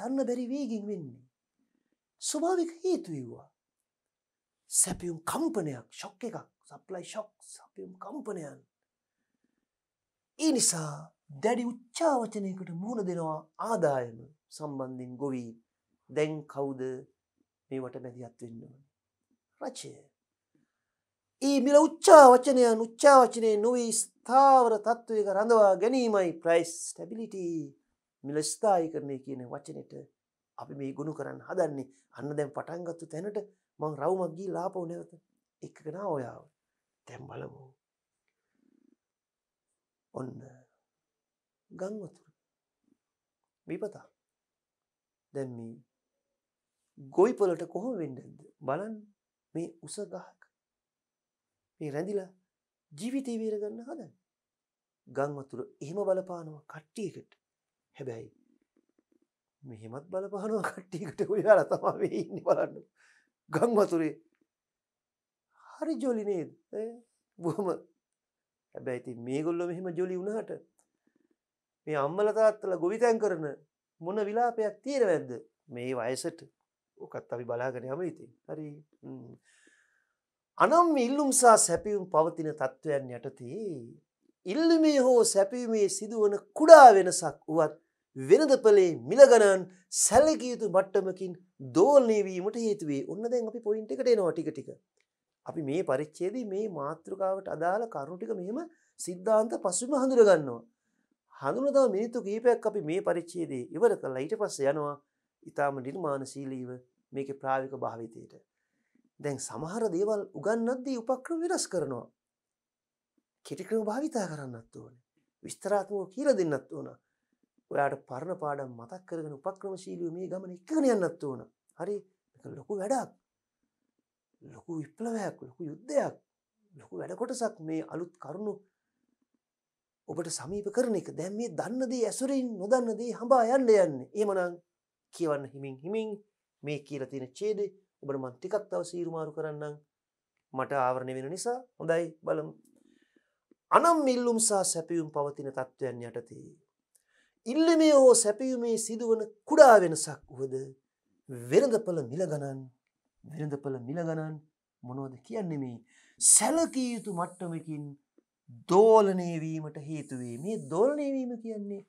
හිතන්න බැරි වේගින් වෙන්නේ. ස්වභාවික හේතු වේවා. සැපියුම් කම්පනයක්, ෂොක් එකක්. සප්ලයි ශොක් සපියම් කම්පනයන් ඒ නිසා දැඩි උච්චාවචනයකට මුහුණ දෙනවා ආදායම සම්බන්ධින් ගොවී දැන් කවුද මේවට මැදිහත් වෙන්නවන රචය ඒ මිල උච්චා වචනයන් උච්චා වචනය නොවී ස්ථාවර තත්ත්වයක රඳවා ගැනීමයි ප්‍රයිස් ටැබිලිටි මිල ස්ථායි කරණය කියන වචනයට අපි මේ ගුණු කරන්න හදන්නේ අන්න දැන් පටන්ගත්තු තැනට මං රවමක්ගී ලාපව නැවත එකකනා ඔයාව දැම් බලමු ඔන්න ගංවතුර විපතා දැම්ම ගොයිපොලට කොහොම වෙන්ඩද බලන් මේ උසගහක මේ රැඳිලා ජීවිතය වේරගන්න හද ගංවතුර එහෙම බලපානවා කට්ටියකට හැබැයි මෙහෙමත් බලපානවා කට්ටියකට ඔයාලා තමා වෙඉන්න බලන්න ගංවතුරේ හරි ජොලි නේද බොහොම හැබැයි ඉතින් මේගොල්ලෝ මෙහෙම ජොලි වුණාට මේ අම්මලා තාත්තලා ගොවිතැන් කරන මොන විලාපයක් තියෙනවද මේ වයසට ඕකත් අපි බලාගෙන යමු ඉතින් හරි අනම් ඉල්ලුම් සහ සැපියුම් පවතින තත්ත්වයන් යටතේ ඉල්ලුමේ හෝ සැපීමේ සිදුවන කුඩා වෙනසක් වුවත් වෙනද පලේ මිලගණන් සැලකියයුතු මට්ටමකින් දෝල්නයවීමට හේතුවේ ඔන්න දැන් අපි පොයින්ට එකට එනවා ටික ටික අපි මේ පරිච්චේදී මේ මාතෘකාවට අදාළ කරුණු ටික මෙහෙම සිද්ධාන්ත පසුබිම හඳුනගන්නවා. හඳුනනවා මිනිත්තු කීපයක් අපි මේ පරිච්ඡේදයේ ඉවර කළා. ඊට පස්සේ යනවා ඊටාම නිර්මාණශීලීව මේකේ ප්‍රායෝගික භාවිතයට. දැන් සමහර දේවල් උගන්වද්දී උපක්‍රම වෙනස් කරනවා. කෙටි ක්‍රම භාවිතා කරන්නත් ඕනේ. විස්තරාත්මකව කියලා දෙන්නත් ඕන. ඔයාට පරණ පාඩම් මතක් කරගෙන උපක්‍රමශීලීව මේ ගමන එක්කගෙන යන්නත් ඕන. හරි මේක ලොකු වැඩක්. ලොකු විප්ලවයක් ලොකු යුද්ධයක් ලොකු වැඩකොටසක් මේ අලුත් කරුණු ඔබට සමීප කරන එක දැම් මේ දන්නදී ඇසුරින් නොදන්නදී හඹා යන්න යන්න ඒමනං කියවන්න හිමින් හිමින් මේ කියල තියෙන චේදේ ඔබට මන් ටිකක් තව සීරුමාරු කරන්නම් මට ආවරණය වෙන නිසා හොඳයි බලම් අනම් ඉල්ලුම් සහ සැපියුම් පවතින තත්ත්වයන් යටතේ. ඉල්ල මේ හෝ සැපියුමේ සිදුවන කුඩා වෙනසක් වුවද වෙනදපල මිලගණන් විරඳපල මිලගණන් මොනෝද කියන්නෙමේ සැලකිය යුතු මට්ටමකින් දෝලනයවීමට හේතුවේ මේ දෝලනයවීම කියන්නේ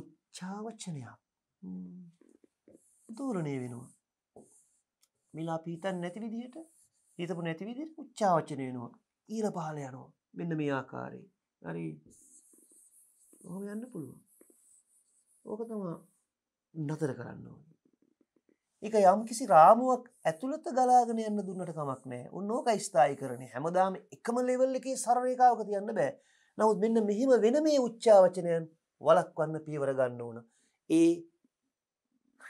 උච්චාවච්චනයක් දෝලනය වෙනවා මිලා පීතන් නැති විදිහට හිතපු නැති විදි උච්චාවච්චනය වෙනවා ඊර පහල යනවා මෙන්න මේ ආකාරය හරි ඔහොම යන්න පුළුවන් ඕක තමා නතර කරන්න ඕන ඒක යම්කිසි රාමුවක් ඇතුළත ගලාගෙන යන්න දුන්නට කමක් නෑ. ඔන්න ඕක ස්ථායීකරණය. හැමදාම එකම ලෙවල් එකේ සරණ රේඛාවක තියන්න බෑ. නමුත් මෙන්න මෙහිම වෙන මේ උච්චාවචනයන් වළක්වන්න පියවර ගන්න ඕන. ඒ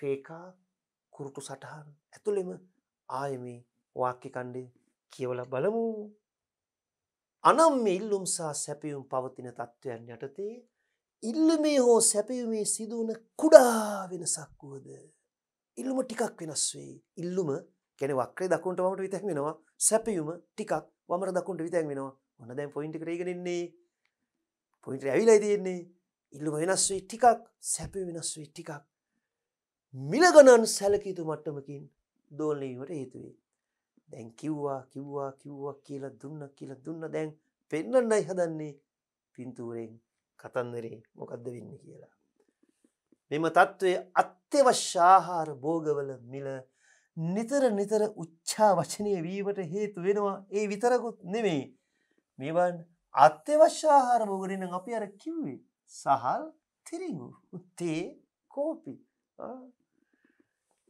රේඛා කුරුටු සටහන් ඇතුළෙම ආයෙ මේ වාක්‍ය ඛණ්ඩේ කියවලා බලමු. අනම්ම ඉල්ලුම් සහ සැපියුම් පවතින තත්ත්වයන් යටතේ ඉල්ලුමේ හෝ සැපියුමේ සිදුවන කුඩා වෙනසක් වුවද ඉල්ලුම ටිකක් වෙනස් වෙයි. ඉල්ලුම කියන්නේ වක්‍රේ දකුණට වමට විතැන් වෙනවා. සැපයුම ටිකක් වමට දකුණට විතැන් වෙනවා. ඔන්න දැන් පොයින්ට් එකට ඊගෙන ඉන්නේ. පොයින්ට් එක ඇවිල්ලා තියෙන්නේ. ඉල්ලුම වෙනස් වෙයි ටිකක්, සැපයුම වෙනස් වෙයි ටිකක්. මිල ගණන් සැලකිය යුතු මට්ටමකින් දෝලණය වීමට හේතු වෙයි. දැන් කිව්වා කිව්වා කිව්වා කියලා දුන්න කියලා දුන්න දැන් පෙන්වන්නයි හදන්නේ පින්තූරෙන් කතන්දරේ මොකද්ද වෙන්නේ කියලා. මෙම තත්ත්වය අත්‍යවශ්‍ය ආහාර භෝගවල මිල නිතර නිතර උච්චා වචනය වීමට හේතු වෙනවා ඒ විතරකුත් නෙමෙයි මෙවන් අත්‍යවශ්‍ය ආහාර භෝගරන අපි අර කිව්වේ සහල් තිරිඟු උත්තේ කෝපි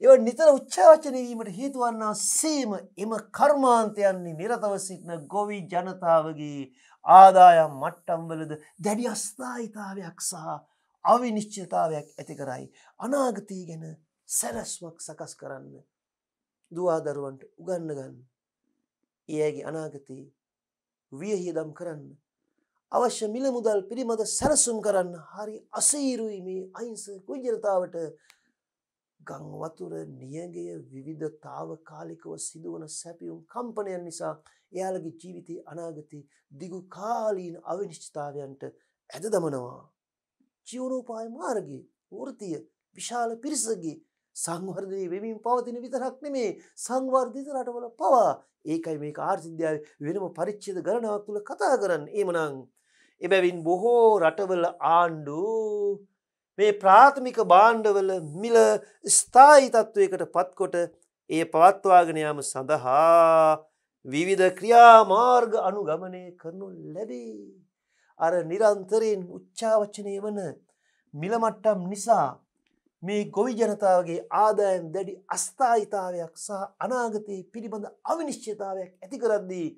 එව නිතර උච්චාවචනය වීමට හේතුවන්නා සේම එම කර්මාන්තයන්නේ නිරතව සිටින ගොවි ජනතාවගේ ආදායම් මට්ටම්වලද දැඩි අස්ථායිතාවයක් සහ අවිනිශ්චිතතාවයක් ඇති කරයි අනාගතය ගැන සැලැස්මක් සකස් කරන්න දවාදරුවන්ට උගන්න ගන්න ඒගේ අනාගතයේ වියහිදම් කරන්න අවශ්‍ය මිල මුදල් පිළිබඳ සැරසුම් කරන්න හරි අසීරුයි මේ අයිංස කුජරතාවට ගංවතුර නියගය විවිධතාව කාලිකව සිදුවන සැපියුම් කම්පනයන් නිසා එයාලගේ ජීවිතය අනාගතය දිගු කාලීන අවිනිශ්චිතාවයන්ට ඇද දමනවා ජීවනෝපාය මාර්ගයේ වෘතිය විශාල පිරිසගේ සංවර්ධනය වෙමින් පවතින විතරක් නෙමේ සංවර්ධිත රටවල පවා ඒකයි මේ ආර්සිද්‍යාව වෙනම පරිච්චේද ගණනාවක් තුළ කතා කරන්න ඒමනං එබැවින් බොහෝ රටවල ආණ්ඩු මේ ප්‍රාථමික බාණ්ඩවල මිල ස්ථායි තත්ත්වයකට පත්කොට ඒ පවත්වාගෙනයාම සඳහා විවිධ ක්‍රියාමාර්ග අනුගමනය කරනු ලැබේ. අර නිරන්තරයෙන් උච්චාවචනය වන මිලමට්ටම් නිසා මේ ගොවි ජනතාවගේ ආදායම් දැඩි අස්ථායිතාවයක් සහ අනාගතයේ පිළිබඳ අවිනිශ්චිතාවයක් ඇති කරද්දී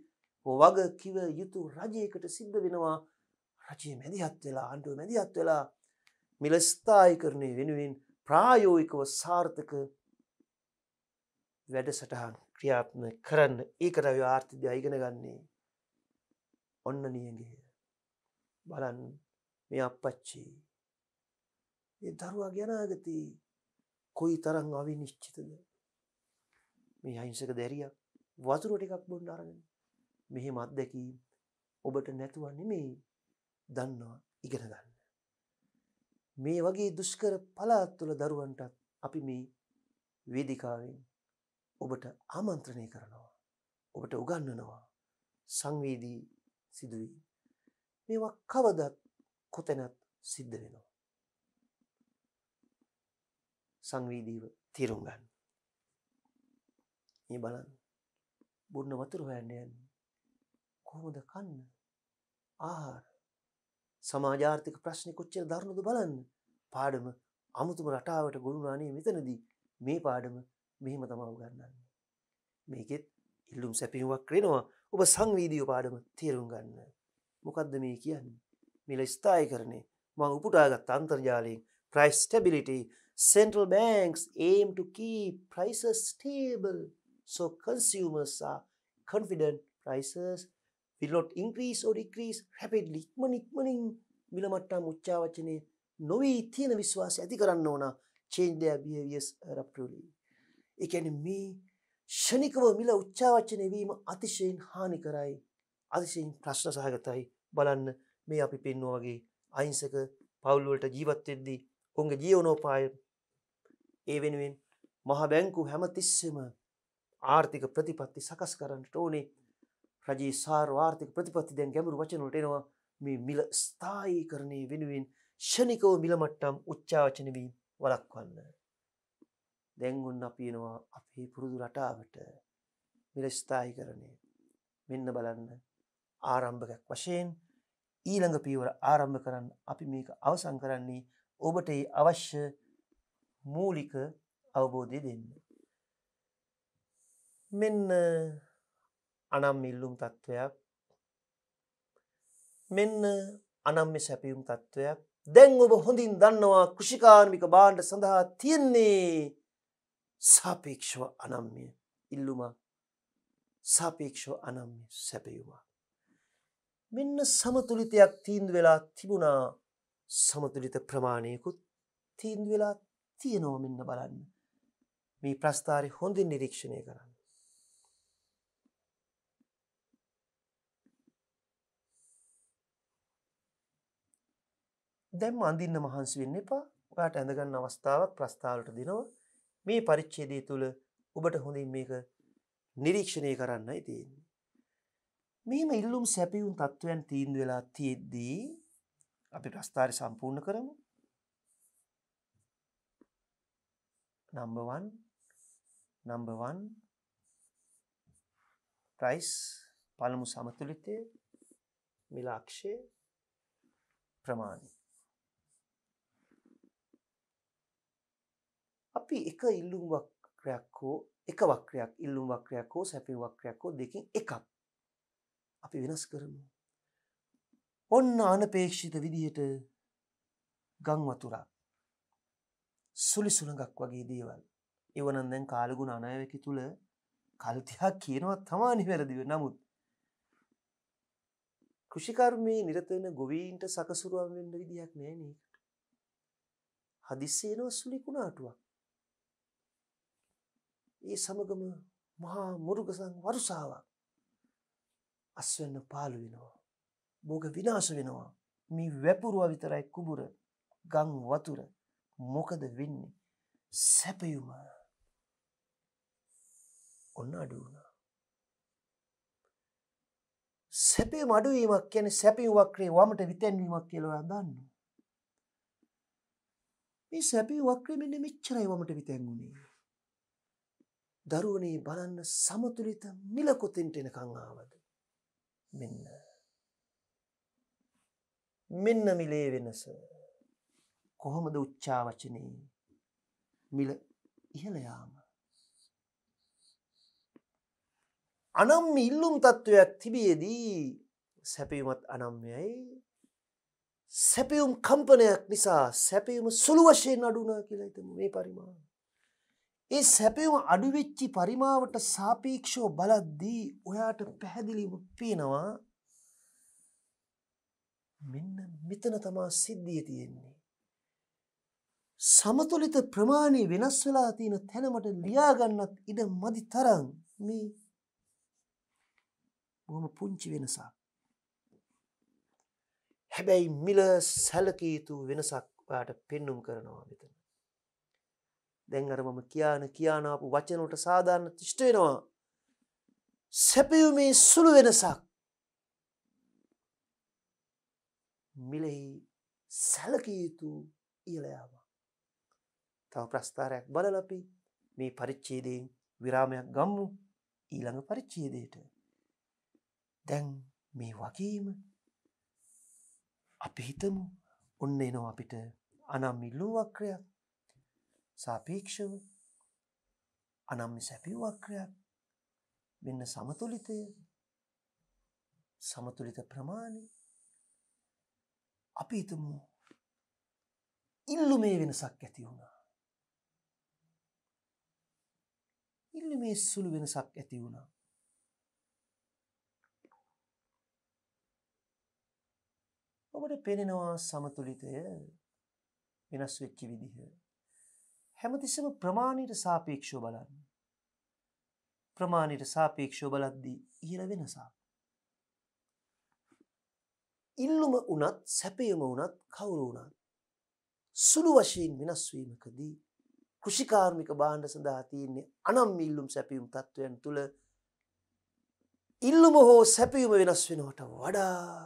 වග කිව යුතු රජයකට සිද්ධ වෙනවා රජයේ මැදිහත් වෙලා අන්ඩුව මැදිහත් වෙලා මිලස්ථායිකරණය වෙනුවෙන් ප්‍රායෝයිකව සාර්ථක වැඩසටහන් ක්‍රියාත්ම කරන්න ඒකට ආර්ථිකය ඉගෙන ගන්නේ ඔන්න නියගේ බලන්න මේ අපච්චි ඒ දරුවා ගැන ආගති කොයි තරම් අවිනිශ්චිතද මේ අහිංසක දැරියක් වතුර ටිකක් බොන්න අරගෙන මෙහෙම අත්දැකීම් ඔබට නැතුව නෙමෙයි දන්නවා ඉගෙන ගන්න මේ වගේ දුෂ්කර පළාත් තුළ දරුවන්ටත් අපි මේ වේදිකාවෙන් ඔබට ආමන්ත්‍රණය කරනවා ඔබට උගන්වනවා සංවේදී සිදුවීම මේවා කවදත් කොතැනත් සිද්ධ වෙනවා. සංවීදීව තේරුම් ගන්න. මේ බලන්න. බොන්න වතුර හොයන්න යන්නේ. කොහොමද කන්න? ආහාර. සමාජාර්ථික ප්‍රශ්නේ කොච්චර දරුණුද බලන්න. පාඩම අමුතුම රටාවට ගොනුනානේ මෙතනදී මේ පාඩම මෙහෙම තමයි උගන්වන්නේ. මේකෙත් ඉල්ලුම් සැපියුමක් වෙනවා. ඔබ සංවීදීව පාඩම තේරුම් ගන්න. මොකක්ද මේ කියන්න මිල ස්ථායි කරනේ මං උපුටාගත් අන්තර්ජාලයෙන් ප්‍රයිස්ටබිලිටි Central banks aim to keep prices stable so consumers are confident prices will not increase or decrease rapidly ඉක්මන ඉක්මනින් මිල මට්ටම් උච්චාවචනය නොවී තියෙන විශ්වාස ඇති කරන්න ඕන change their behaviors rapidly ඒ කියන්නේ මේ ෂණිකව මිල උච්චාවචනය වීම අතිශයින් හානිකරයි අතිශයින් ප්‍රශ්න සහගතයි බලන්න මේ අපි පෙන්නවා වගේ අහිංසක පවුල්වලට ජීවත් වෙද්දී ඔවුන්ගේ ජීවනෝපාය ඒ වෙනුවෙන් මහ බැංකු හැමතිස්සෙම ආර්ථික ප්‍රතිපත්ති සකස් කරන්නට ඕනේ රජයේ සාර්ව ආර්ථික ප්‍රතිපත්ති දැන් ගැඹුරු වචන වලට එනවා මේ මිල ස්ථායීකරණය වෙනුවෙන් ෂණිකව මිල මට්ටම් උච්චාවචන වීම වළක්වන්න දැන් ඔන්න අපි එනවා අපේ පුරුදු රටාවට මිල ස්ථායීකරණය මෙන්න බලන්න ආරම්භකයක් වශයෙන් ඊළඟ පීවර ආරම්භ කරන්න අපි මේක අවසං කරන්නේ ඔබට අවශ්‍ය මූලික අවබෝධය දෙන්න. මෙන්න අනම් ඉල්ලුම් තත්ත්වයක් මෙන්න අනම්ම සැපියුම් තත්ත්වයක් දැන් ඔබ හොඳින් දන්නවා කෘෂිකාර්මික බාණ්ඩ සඳහා තියෙන්නේ සාපේක්ෂව අනම්ය ඉල්ලුමක් සාපේක්ෂව අනම්ය සැපයුමක් මෙන්න සමතුලිතයක් තීන්දු වෙලා තිබුණා සමතුලිත ප්‍රමාණයකුත් තීන්දු වෙලා තියෙනව මෙන්න බලන්න මේ ප්‍රස්ථාරය හොඳින් නිරීක්ෂණය කරන්න. දැම් අඳින්න මහන්සි වෙන්න එපා ඔයාට ඇඳගන්න අවස්ථාවක් ප්‍රස්ථාවලට දෙනවා මේ පරිච්චේදය තුළ ඔබට හොඳින් මේක නිරීක්ෂණය කරන්නයි තියෙන්නේ. මෙම ඉල්ලුම් සැපියුම් තත්ත්වයන් තීන්ද වෙලා තියෙද්දී අපි ප්‍රස්ථාරි සම්පූර්ණ කරමු නම්බවන් නම්බවන් ප්‍රයිස් පළමු සමතුලිතය මිලාක්ෂය ප්‍රමාණි අපි එක ඉල්ලුම් වක්‍රයක් හෝ එක වක්‍රයක් ඉල්ලුම් වක්‍රයක් හෝ සැපි වක්‍රයක් හෝ දෙකින් එකක් අපි වෙනස් කරමු. ඔන්න අනපේක්ෂිත විදිහට ගංවතුරා. සුලි සුළඟක් වගේ දේවල්. එවනන් දැන් කාලගුණ අනයවැකි තුළ කල්තිහා කියනවා තමානි වැරදිව නමුත්. කෘෂිකර්මයේ නිරතවෙන ගොවීන්ට සකසුරුවම් වෙන්න විදිහක් නෑනකට. හදිස්සේනව සුලිකුණාටුවක්. ඒ සමගම මහා මුරුගසන් වරුසාාවක්. අස්වැන්න පාලු වෙනවා. බෝග විනාශ වෙනවා. මේ වැපුරුව විතරයි කුබුර ගං වතුර මොකද වෙන්නේ සැපයුම ඔන්න අඩුවුණ. සැපේ මඩුවීමක් කියැන සැපිවක්‍රේ වමට විතැන්වීමක් කියලවා දන්න. මේ සැපි වක්‍රේ මෙන්න මෙච්චරයි වමට විතැන්ගුණේ. දරුවනේ බලන්න සමතුලිත මිලකොතෙන්ටෙන කංආාවද. මෙන්න. මෙන්න මිලේ වෙනස කොහොමද උච්චාවචනයේ මිල ඉහළයාම. අනම් ඉල්ලුම් තත්ත්වයක් තිබියදී සැපීමත් අනම්යයි සැපියුම් කම්පනයක් නිසා සැපියුම සුළු වශයෙන් අඩුනා කියලායිතම මේ පරිමාණ. ඒ සැපයුම අඩුවෙච්චි පරිමාවට සාපේක්ෂෝ බලද්දී ඔයාට පැහැදිලිව පේනවා මෙන්න මෙතන තමා සිද්ධිය තියෙන්නේ. සමතුලිත ප්‍රමාණය වෙනස් වෙලා තියෙන තැනමට ලියාගන්නත් ඉඩ මදි තරම් මේ බොහොම පුංචි වෙනසක්. හැබැයි මිල සැලකීතු වෙනසක් ඔයාට පෙන්නුම් කරනවා මෙතන. දැන් අරමම කියාන කියානාපු වචනට සාධාරණ තිිෂ්ට වෙනවා සැපයුමේ සුළු වෙනසක් මිලෙහි සැලකයුතු ඉලයාම තව ප්‍රස්ථාරයක් බලලපි මේ පරිච්චේදයෙන් විරාමයක් ගම්මු ඊළඟ පරිච්චේදයට දැන් මේ වගේම අපි හිතමු ඔන්න එනවා අපිට අනම් මිල්ලූ වක්‍රයක් සාපේක්ෂව අනම්ම සැපිවක්‍රයක් මෙන්න සමතුලිතය සමතුලිත ප්‍රමාණය අපි හිතමු ඉල්ලු මේ වෙනසක් ඇති වුණා ඉල්ලු මේ සුළු වෙනසක් ඇති වුණා ඔබට පෙනෙනවා සමතුලිතය වෙනස් වෙච්චි විදිහ හැමතිස්සම ප්‍රමාණයට සාපේක්ෂෝ බලන්න. ප්‍රමාණයට සාපේක්ෂෝ බලද්දී ඉහළ වෙනසා. ඉල්ලුම වනත් සැපයම වනත් කවුරු වුණත්. සුළු වශයෙන් වෙනස්වීමකදී කෘෂිකාර්මික බාණ්ඩ සඳහා තියන්නේ අනම් ඉල්ලුම් සැපියුම් තත්ත්වයන් තුළ ඉල්ලුම හෝ සැපියුම වෙනස් වෙනවට වඩා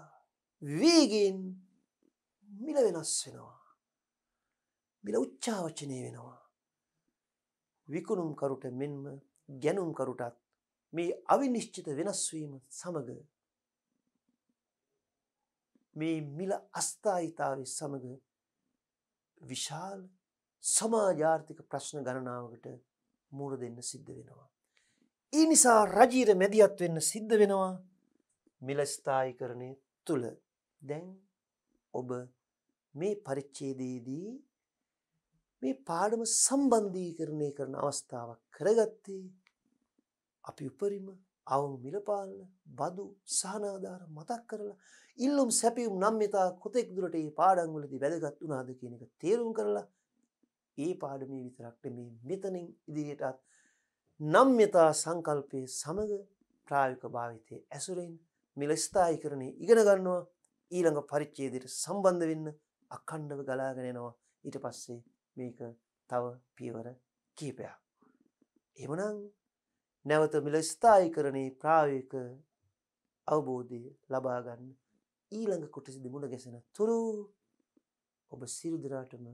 වේගෙන් මිල වෙනස් වෙනවා. මිල උච්චාවචනය වෙනවා. විකුණුම්කරුට මෙන්ම ගැනුම්කරුටත් මේ අවිනිශ්චිත වෙනස්වීම සමග මේ මිල අස්ථායිතාව සමඟ විශාල් සමාජාර්ථික ප්‍රශ්න ගණනාවකට මුණ දෙන්න සිද්ධ වෙනවා. ඒ නිසා රජීර මැදිහත් වෙන්න සිද්ධ වෙනවා මිලස්ථායිකරණය තුළ දැන් ඔබ මේ පරිච්චේදයේදී මේ පාඩම සම්බන්ධීකරණය කරන අවස්ථාවක් කරගත්තේ අපි උපරිම අවුණු මිලපාලන බදු සහනාධාර මතක් කරලා ඉල්ලුම් සැපියුම් නම්මිතා කොතෙක් දුරට ඒ පාඩංගුලදී වැදගත් වුනාද කියන එක තේරුම් කරලා ඒ පාඩමේ විතරක්ට මේ මෙතනින් ඉදිරියටත් නම්්‍යතා සංකල්පය සමඟ ප්‍රායුක භාවිතය ඇසුරෙන් මිලස්ථායි කරණය ඉගෙන ගන්නවා ඊළඟ පරිච්චේදයට සම්බන්ධ වෙන්න අකණ්ඩව ගලාගෙනනවා ඊට පස්සේ මේක තව පියවර කීපයක්. එමනං නැවත මිල ස්ථායිකරණයේ ප්‍රායක අවබෝධය ලබාගන්න ඊළඟ කොටසි දෙමුණ ගැසෙන තුරු ඔබ සිරුදරාටම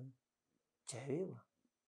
ජැවේවා.